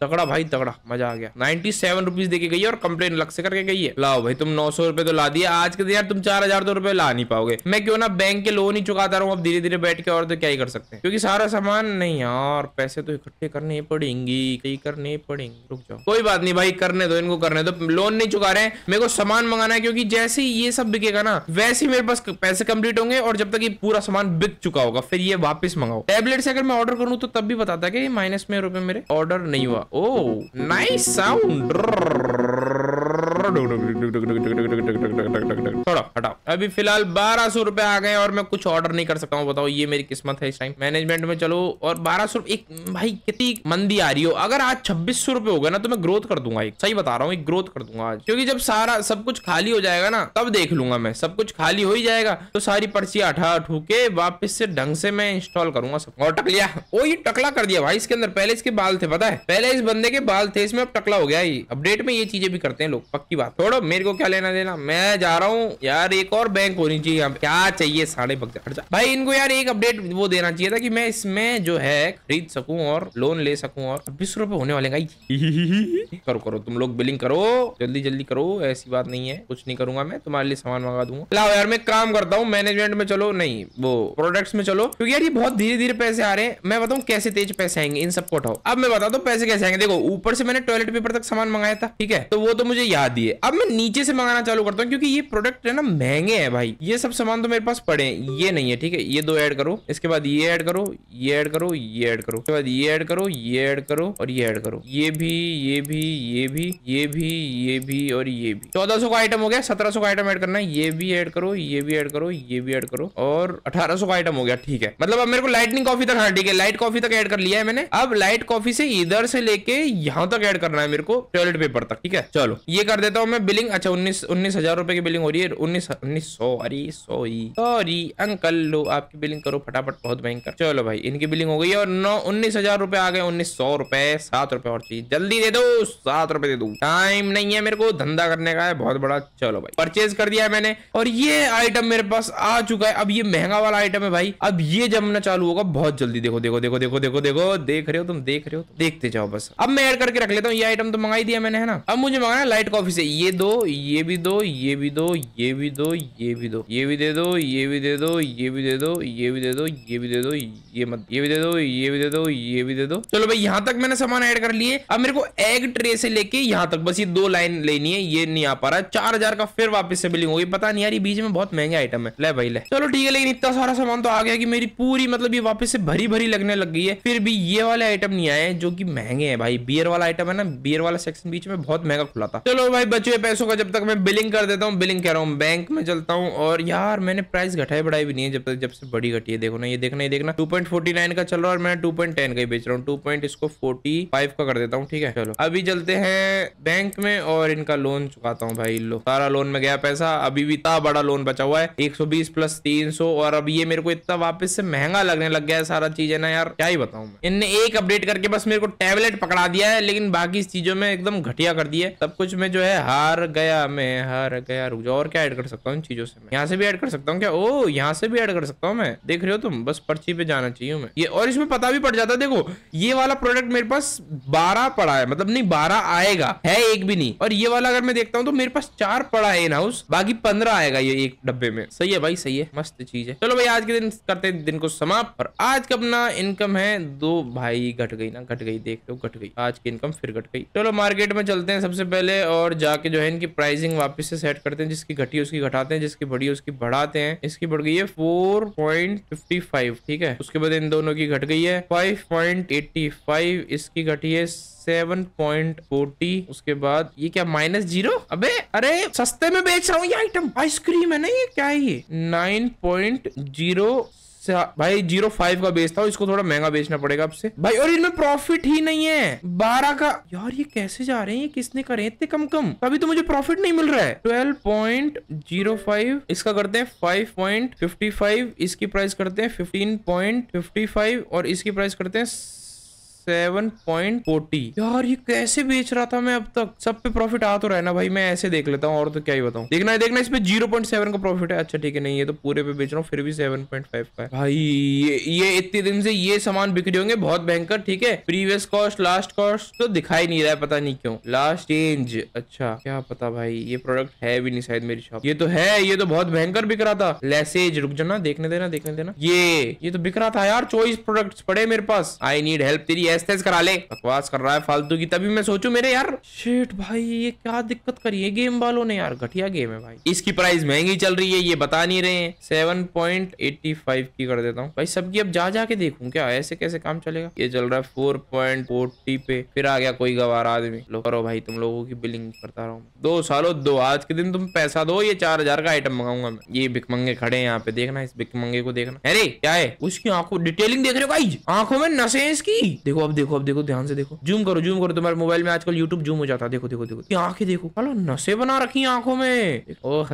तगड़ा भाई तगड़ा मजा आ गया नाइनटी सेवन रुपीज देके गई और कंप्लेन लग से करके गई है लाओ भाई तुम नौ सौ रुपए तो ला दिए आज के दिन यार तुम चार हजार दो रुपए ला नहीं पाओगे मैं क्यों ना बैंक के लोन ही चुकाता रहा हूँ अब धीरे धीरे बैठ के और तो क्या ही कर सकते हैं क्योंकि सारा सामान नहीं यार पैसे तो इकट्ठे करने पड़ेंगे कई करने पड़ेंगे रुक जाओ कोई बात नहीं भाई करने दो इनको करने दो लोन नहीं चुका रहे मेरे को सामान मंगाना है क्योंकि जैसे ही ये सब बिकेगा ना वैसे ही मेरे पास पैसे कंप्लीट होंगे और जब तक ये पूरा सामान बिक चुका होगा फिर ये वापस मंगाओ टेबलेट से अगर मैं ऑर्डर करूँ तो तब भी बताता है कि माइनस में रुपए मेरे ऑर्डर नहीं हुआ ओ नाइस साउंड छोड़ो हटाओ अभी फिलहाल बारह सौ रुपए आ गए और मैं कुछ ऑर्डर नहीं कर सकता हूँ बताओ ये मेरी किस्मत है इस टाइम मैनेजमेंट में चलो और बारह सौ एक भाई कितनी मंदी आ रही हो अगर आज छब्बीस सौ रुपए हो गए ना तो मैं ग्रोथ कर दूंगा एक सही बता रहा हूँ एक ग्रोथ कर दूंगा आज क्योंकि जब सारा सब कुछ खाली हो जाएगा ना तब देख लूंगा मैं सब कुछ खाली हो ही जाएगा तो सारी पर्चिया हटा हटू के वापिस से ढंग से मैं इंस्टॉल करूंगा सब और टकलिया वो ये टकला कर दिया भाई इसके अंदर पहले इसके बाल थे पता है पहले इस बंदे के बाल थे इसमें अब टकला हो गया अपडेट में ये चीजें भी करते हैं लोग पक्की बात छोड़ो मेरे को क्या लेना देना मैं जा रहा हूँ यार एक और बैंक होनी चाहिए यहाँ पे क्या चाहिए साढ़े बग भाई इनको यार एक अपडेट वो देना चाहिए था कि मैं इसमें जो है खरीद सकूं और लोन ले सकूं और बीस रुपए होने वाले भाई करो करो तुम लोग बिलिंग करो जल्दी जल्दी करो ऐसी बात नहीं है कुछ नहीं करूंगा मैं तुम्हारे लिए सामान मंगा दूंगा लाओ यार मैं काम करता हूँ मैनेजमेंट में चलो नहीं वो प्रोडक्ट्स में चलो क्योंकि यार ये बहुत धीरे धीरे पैसे आ रहे हैं मैं बताऊँ कैसे तेज पैसे आएंगे इन सबको उठाओ अब मैं बता दो पैसे कैसे आएंगे देखो ऊपर से मैंने टॉयलेट पेपर तक सामान मंगाया था ठीक है तो वो तो मुझे याद ही है अब मैं नीचे से मंगाना चालू करता हूँ क्योंकि ये प्रोडक्ट प्रोडक्ट है ना महंगे हैं भाई ये सब सामान तो मेरे पास पड़े हैं ये नहीं है ठीक है ये दो ऐड करो इसके बाद ये ऐड करो ये ऐड करो ये ऐड करो उसके बाद ये ऐड करो ये ऐड करो और ये ऐड करो ये भी ये भी ये भी ये भी ये भी और ये भी चौदह सौ का आइटम हो गया सत्रह सौ का आइटम ऐड करना ये भी ऐड करो ये भी ऐड करो ये भी ऐड करो और अठारह सौ का आइटम हो गया ठीक है मतलब अब मेरे को लाइटनिंग कॉफी तक हाँ ठीक है लाइट कॉफी तक एड कर लिया है मैंने अब लाइट कॉफी से इधर से लेके यहाँ तक एड करना है मेरे को टॉयलेट पेपर तक ठीक है चलो ये कर देता हूँ मैं बिलिंग अच्छा उन्नीस उन्नीस हजार रुपए की बिलिंग हो रही है फिर उन्नीस उन्नीस सॉरी सॉरी सॉरी अंकल लो आपकी बिलिंग करो फटाफट बहुत भयंकर चलो भाई इनकी बिलिंग हो गई और नौ उन्नीस हजार रुपए आ गए उन्नीस सौ रुपए सात रुपए और चीज जल्दी दे दो सात रुपए दे दो टाइम नहीं है मेरे को धंधा करने का है बहुत बड़ा चलो भाई परचेज कर दिया है मैंने और ये आइटम मेरे पास आ चुका है अब ये महंगा वाला आइटम है भाई अब ये जमना चालू होगा बहुत जल्दी देखो देखो देखो देखो देखो देखो देख रहे हो तुम देख रहे हो देखते जाओ बस अब मैं ऐड करके रख लेता हूँ ये आइटम तो मंगाई दिया मैंने है ना अब मुझे मंगाना लाइट कॉफी से ये दो ये भी दो ये भी दो ये ये भी दो ये भी दो ये भी दे दो ये भी दे दो ये भी दे दो ये भी दे दो ये भी दे दो ये मत ये भी दे दो ये भी दे दो ये भी दे दो चलो भाई यहाँ तक मैंने सामान ऐड कर लिए अब मेरे को एग ट्रे से लेके यहाँ तक बस ये दो लाइन लेनी है ये नहीं आ पा रहा है चार हजार का फिर वापस से बिलिंग होगी पता नहीं यार बीच में बहुत महंगे आइटम है ले भाई ले चलो ठीक है लेकिन इतना सारा सामान तो आ गया कि मेरी पूरी मतलब ये वापस से भरी भरी लगने लग गई है फिर भी ये वाले आइटम नहीं आए जो की महंगे है भाई बियर वाला आइटम है ना बियर वाला सेक्शन बीच में बहुत महंगा खुला था चलो भाई बचे पैसों का जब तक मैं बिलिंग कर देता हूँ बिलिंग कह रहा हूँ बैंक में चलता हूँ और यार मैंने प्राइस घटाई बढ़ाई भी नहीं है जब तक जब से बड़ी घटी है देखो ना ये देखना ये देखना टू पॉइंट फोर्टी नाइन का चल रहा है और मैं टू पॉइंट टेन का ही बेच रहा हूँ टू पॉइंट इसको फोर्टी फाइव का कर देता हूँ ठीक है चलो अभी चलते हैं बैंक में और इनका लोन चुकाता हूँ भाई लो सारा लोन में गया पैसा अभी भी इतना बड़ा लोन बचा हुआ है एक सौ बीस प्लस तीन सौ और अब ये मेरे को इतना वापस से महंगा लगने लग गया है सारा चीज है ना यार क्या ही बताऊँ मैं इनने एक अपडेट करके बस मेरे को टेबलेट पकड़ा दिया है लेकिन बाकी चीजों में एकदम घटिया कर दी है सब कुछ में जो है हार गया मैं हार गया रुक जाओ और क्या क्या ऐड कर सकता हूँ चीजों से मैं यहाँ से भी ऐड कर सकता हूँ क्या ओ यहाँ से भी ऐड कर सकता हूँ मैं देख रहे हो तुम बस पर्ची पे जाना चाहिए मैं ये और इसमें पता भी पड़ जाता है देखो ये वाला प्रोडक्ट मेरे पास बारह पड़ा है मतलब नहीं बारह आएगा है एक भी नहीं और ये वाला अगर मैं देखता हूँ तो मेरे पास चार पड़ा है इन हाउस बाकी पंद्रह आएगा ये एक डब्बे में सही है भाई सही है मस्त चीज है चलो भाई आज के दिन करते हैं दिन को समाप्त और आज का अपना इनकम है दो भाई घट गई ना घट गई देख लो घट गई आज की इनकम फिर घट गई चलो मार्केट में चलते हैं सबसे पहले और जाके जो है इनकी प्राइसिंग वापस से सेट करते हैं जिसकी घट घटी उसकी घटाते हैं जिसकी बढ़ी उसकी बढ़ाते हैं इसकी बढ़ गई है फोर पॉइंट फिफ्टी फाइव ठीक है उसके बाद इन दोनों की घट गई है फाइव पॉइंट एट्टी फाइव इसकी घटी है सेवन पॉइंट फोर्टी उसके बाद ये क्या माइनस जीरो अबे अरे सस्ते में बेच रहा हूँ ये आइटम आइसक्रीम है ना ये क्या है ये नाइन पॉइंट जीरो से हाँ, भाई जीरो फाइव का बेचता हूँ इसको थोड़ा महंगा बेचना पड़ेगा आपसे भाई और इनमें प्रॉफिट ही नहीं है बारह का यार ये कैसे जा रहे हैं ये किसने करे इतने कम कम अभी तो मुझे प्रॉफिट नहीं मिल रहा है ट्वेल्व पॉइंट जीरो फाइव इसका करते हैं फाइव पॉइंट फिफ्टी फाइव इसकी प्राइस करते हैं फिफ्टीन पॉइंट फिफ्टी फाइव और इसकी प्राइस करते हैं सेवन पॉइंट फोर्टी यार ये कैसे बेच रहा था मैं अब तक सब पे प्रॉफिट आ तो रहा है ना भाई मैं ऐसे देख लेता हूँ और तो क्या ही बताऊँ देखना है देखना पे जीरो पॉइंट सेवन का प्रॉफिट है अच्छा ठीक है नहीं ये तो पूरे पे बेच रहा हूँ फिर भी सेवन पॉइंट फाइव का भाई ये, ये इतने दिन से ये सामान बिक्री होंगे बहुत भयंकर ठीक है प्रीवियस कॉस्ट लास्ट कॉस्ट तो दिखाई नहीं रहा है पता नहीं क्यों लास्ट चेंज अच्छा क्या पता भाई ये प्रोडक्ट है भी नहीं शायद मेरी शॉप ये तो है ये तो बहुत भयंकर बिक रहा था लेसेज रुक जाना देखने देना देखने देना ये ये तो बिक रहा था यार चोइस प्रोडक्ट पड़े मेरे पास आई नीड हेल्प तेरी ऐस तेज करा ले बकवास कर रहा है फालतू की तभी मैं सोचू मेरे यार शेट भाई ये क्या दिक्कत करी है गेम वालों ने यार घटिया गेम है भाई इसकी प्राइस महंगी चल रही है ये बता नहीं रहे सेवन पॉइंट एट्टी फाइव की कर देता हूँ भाई सबकी अब जा जाके देखू क्या ऐसे कैसे काम चलेगा ये चल रहा है फोर पॉइंट फोर्टी पे फिर आ गया कोई गवार आदमी लो करो भाई तुम लोगों की बिलिंग करता रहा हूँ दो सालों दो आज के दिन तुम पैसा दो ये चार हजार का आइटम मंगाऊंगा मैं ये भिकमंगे खड़े हैं यहाँ पे देखना इस भिकमंगे को देखना अरे क्या है उसकी आंखों डिटेलिंग देख रहे हो भाई आंखों में नशे इसकी देखो अब देखो अब देखो ध्यान से देखो जूम करो जूम करो तुम्हारे मोबाइल में आजकल यूट्यूब जूम हो जाता है देखो देखो देखो आंखें देखो हेलो नशे बना रखी आंखों में ओह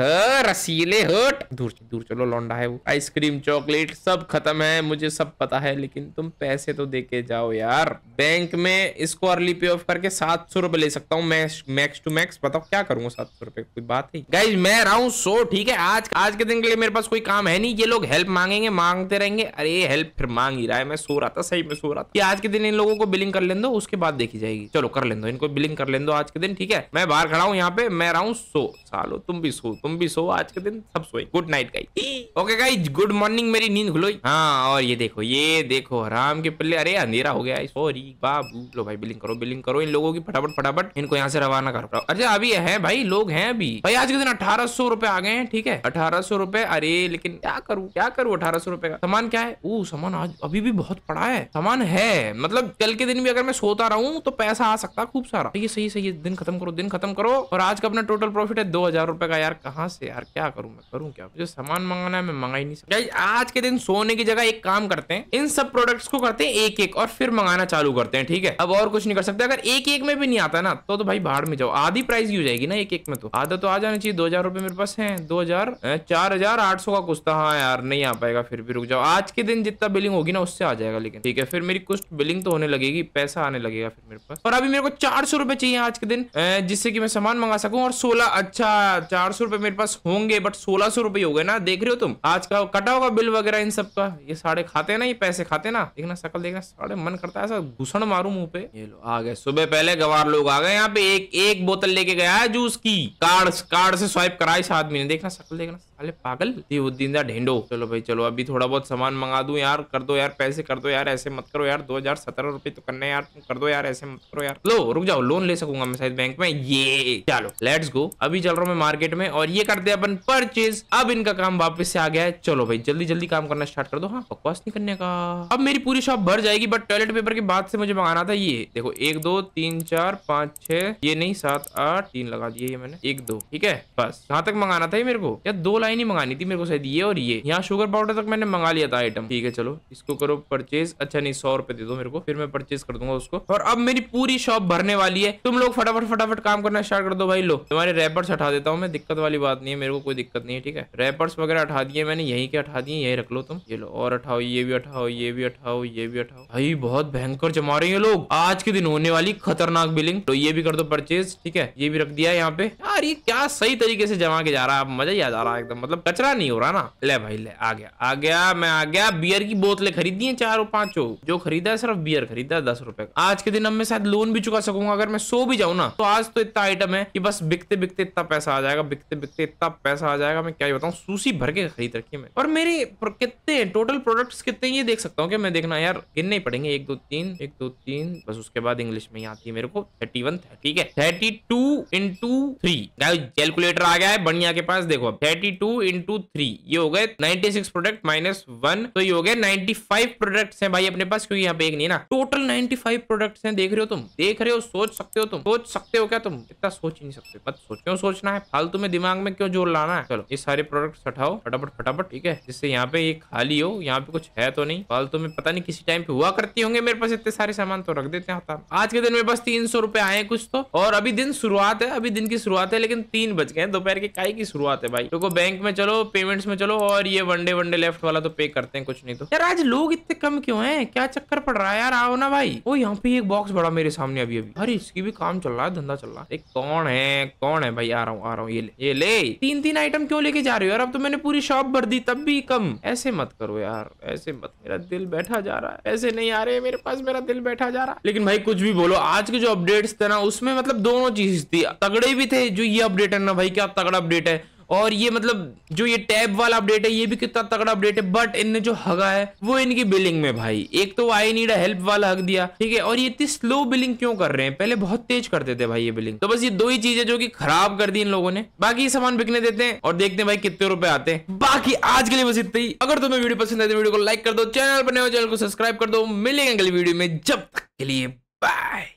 रसीले हट दूर दूर चलो लौंडा है वो आइसक्रीम चॉकलेट सब खत्म है मुझे सब पता है लेकिन तुम पैसे तो दे जाओ यार बैंक में इसको अर्ली पे ऑफ करके सात सौ रुपए ले सकता हूँ मैक्स टू मैक्स बताओ क्या करूंगा सात सौ रुपए कोई बात है गाइज मैं रहा हूँ सो ठीक है आज आज के दिन के लिए मेरे पास कोई काम है नहीं ये लोग हेल्प मांगेंगे मांगते रहेंगे अरे हेल्प फिर मांग ही रहा है मैं सो रहा था सही में सो रहा था आज के दिन इन लोगों को बिलिंग कर ले दो उसके बाद देखी जाएगी चलो कर ले दो इनको बिलिंग कर ले दो आज के दिन ठीक है मैं बाहर खड़ा हूँ यहाँ पे मैं रहा हूँ सो सालो तुम भी सो तुम भी सो आज के दिन सब सोए good night guy okay guy good morning मेरी नींद खुलोई हाँ और ये देखो ये देखो आराम के पल्ले अरे अंधेरा हो गया सॉरी बाबू लो भाई बिलिंग करो बिलिंग करो इन लोगों की फटाफट फटाफट इनको यहाँ से रवाना कर पाओ अच्छा अभी है भाई लोग हैं अभी भाई आज के दिन अठारह सौ रुपए आ गए हैं ठीक है अठारह सौ रुपए अरे लेकिन क्या करूँ क्या करूँ अठारह सौ रुपए का सामान क्या है वो सामान आज अभी भी बहुत पड़ा है सामान है मतलब कल के दिन भी अगर मैं सोता रहूँ तो पैसा आ सकता खूब सारा ये सही सही दिन खत्म करो दिन खत्म करो और आज का अपना टोटल प्रॉफिट है दो हजार रुपए का यार कहाँ से यार क्या करूं मैं करूँ क्या जो सामान मंगाना है मैं मंगा ही नहीं सकता आज के दिन सोने की जगह एक काम करते हैं इन सब प्रोडक्ट्स को करते हैं एक एक और फिर मंगाना चालू करते हैं ठीक है अब और कुछ नहीं कर सकते अगर एक एक में भी नहीं आता ना तो, तो भाई बाढ़ में जाओ आधी प्राइस ही हो जाएगी ना एक एक में तो आधा तो आ जाना चाहिए दो हजार रुपए मेरे पास है दो हजार चार हजार आठ सौ का कुछ था हाँ यार नहीं आ पाएगा फिर भी रुक जाओ आज के दिन जितना बिलिंग होगी ना उससे आ जाएगा लेकिन ठीक है फिर मेरी कुछ बिलिंग तो होने लगेगी पैसा आने लगेगा फिर मेरे पास और अभी मेरे को चार सौ रुपए चाहिए आज के दिन जिससे कि मैं सामान मंगा सकूं और सोलह अच्छा चार सौ रुपए मेरे पास होंगे बट सोलह सौ रुपए हो गए ना देख रहे हो तुम आज का कटा होगा बिल वगैरह इन सब का ये साढ़े खाते ना ये पैसे खाते ना देखना सकल देखना साढ़े मन करता है ऐसा घुसन मारू मुंह पे ये लो आ गए सुबह पहले गवार लोग आ गए यहाँ पे एक एक बोतल लेके गया है जूस की कार्ड कार्ड से स्वाइप करा इस आदमी ने देखना सकल देखना साले पागल दीवुद्दीन दा ढेंडो चलो भाई चलो अभी थोड़ा बहुत सामान मंगा दू यार कर दो यार पैसे कर दो यार ऐसे मत करो यार दो हजार सत्रह अठारह रुपए तो करना यार तुम कर दो यार ऐसे मत करो यार लो रुक जाओ लोन ले सकूंगा मैं शायद बैंक में ये चलो लेट्स गो अभी चल रहा हूँ मैं मार्केट में और ये करते अपन परचेज अब इनका काम वापस से आ गया है चलो भाई जल्दी जल्दी काम करना स्टार्ट कर दो हाँ बकवास नहीं करने का अब मेरी पूरी शॉप भर जाएगी बट टॉयलेट पेपर के बाद से मुझे मंगाना था ये देखो एक दो तीन चार पाँच छह ये नहीं सात आठ तीन लगा दिए ये मैंने एक दो ठीक है बस यहाँ तक मंगाना था ये मेरे को या दो लाइन ही मंगानी थी मेरे को शायद ये और ये यहाँ शुगर पाउडर तक मैंने मंगा लिया था आइटम ठीक है चलो इसको करो परचेज अच्छा नहीं सौ रुपए दे दो मेरे को फिर मैं परचेज कर दूंगा उसको और अब मेरी पूरी शॉप भरने वाली है तुम लोग फटाफट फटाफट काम करना स्टार्ट कर दो भाई लो तुम्हारे रैपर्स हटा देता हूँ मैं दिक्कत वाली बात नहीं है मेरे को कोई दिक्कत नहीं है ठीक है रैपर्स वगैरह हटा दिए मैंने यही के हटा दिए यही रख लो तुम ये लो और हटाओ ये भी हटाओ ये भी हटाओ ये भी हटाओ भाई बहुत भयंकर जमा रहे हैं लोग आज के दिन होने वाली खतरनाक बिलिंग तो ये भी कर दो परचेज ठीक है ये भी रख दिया यहाँ पे यार ये क्या सही तरीके से जमा के जा रहा है मजा ही आ जा रहा है एकदम मतलब कचरा नहीं हो रहा ना ले भाई ले आ गया आ गया मैं आ गया बियर की बोतलें खरीदी है चारों पांचों जो खरीदा है सिर्फ बियर गियर खरीदा दस रुपए का आज के दिन अब मैं शायद लोन भी चुका सकूंगा अगर मैं सो भी जाऊँ ना तो आज तो इतना आइटम है कि बस बिकते बिकते इतना पैसा आ जाएगा बिकते बिकते इतना पैसा आ जाएगा मैं क्या बताऊँ सूसी भर के खरीद रखी मैं और मेरे कितने टोटल प्रोडक्ट कितने ये देख सकता हूँ क्या मैं देखना यार गिनने ही पड़ेंगे एक दो तीन एक दो तीन बस उसके बाद इंग्लिश में आती है मेरे को थर्टी वन ठीक है thirty two into three calculator आ गया है बढ़िया के पास देखो थर्टी टू इंटू थ्री ये हो गए ninety six product minus one तो ये हो गए नाइनटी फाइव प्रोडक्ट है भाई अपने पास क्योंकि यहाँ पे एक नहीं ना टोटल 95 प्रोडक्ट्स हैं देख रहे हो तुम देख रहे हो सोच सकते हो तुम सोच सकते हो क्या तुम इतना सोच नहीं सकते बस सोच क्यों सोचना है फाल तुम्हें दिमाग में क्यों जोर लाना है चलो ये सारे प्रोडक्ट हटाओ फटाफट फटाफट ठीक है जिससे यहाँ पे ये खाली हो यहाँ पे कुछ है तो नहीं फाल तुम्हें पता नहीं किसी टाइम पे हुआ करती होंगे मेरे पास इतने सारे सामान तो रख देते हैं आज के दिन में बस तीन सौ रुपए आए कुछ तो और अभी दिन शुरुआत है अभी दिन की शुरुआत है लेकिन तीन बज गए दोपहर के काय की शुरुआत है भाई देखो तो बैंक में चलो पेमेंट्स में चलो और ये वनडे वनडे लेफ्ट वाला तो पे करते हैं कुछ नहीं तो यार आज लोग इतने कम क्यों है क्या चक्कर पड़ रहा है यार हो ना भाई वो यहाँ पे एक बॉक्स बड़ा मेरे सामने अभी अभी अरे इसकी भी काम चल रहा है धंधा चल रहा है कौन है कौन है भाई आ रहा हूँ आ रहा हूँ ये ले ये ले तीन तीन आइटम क्यों लेके जा रहे हो यार अब तो मैंने पूरी शॉप भर दी तब भी कम ऐसे मत करो यार ऐसे मत मेरा दिल बैठा जा रहा है ऐसे नहीं आ रहे मेरे पास मेरा दिल बैठा जा रहा है लेकिन भाई कुछ भी बोलो आज के जो अपडेट्स थे ना उसमें मतलब दोनों चीज थी तगड़े भी थे जो ये अपडेट है ना भाई क्या तगड़ा अपडेट है और ये मतलब जो ये टैब वाला अपडेट है ये भी कितना तगड़ा अपडेट है बट इनने जो हगा है वो इनकी बिलिंग में भाई एक तो आई नीड हेल्प वाला हक दिया ठीक है और ये इतनी स्लो बिलिंग क्यों कर रहे हैं पहले बहुत तेज करते थे भाई ये बिलिंग तो बस ये दो ही चीजें जो की खराब कर दी इन लोगों ने बाकी सामान बिकने देते हैं और देखते हैं भाई कितने रुपए आते हैं बाकी आज के लिए बस इतना ही अगर तुम्हें वीडियो पसंद आए तो वीडियो को लाइक कर दो चैनल पर नए चैनल को सब्सक्राइब कर दो मिलेंगे अगले वीडियो में जब तक के लिए बाय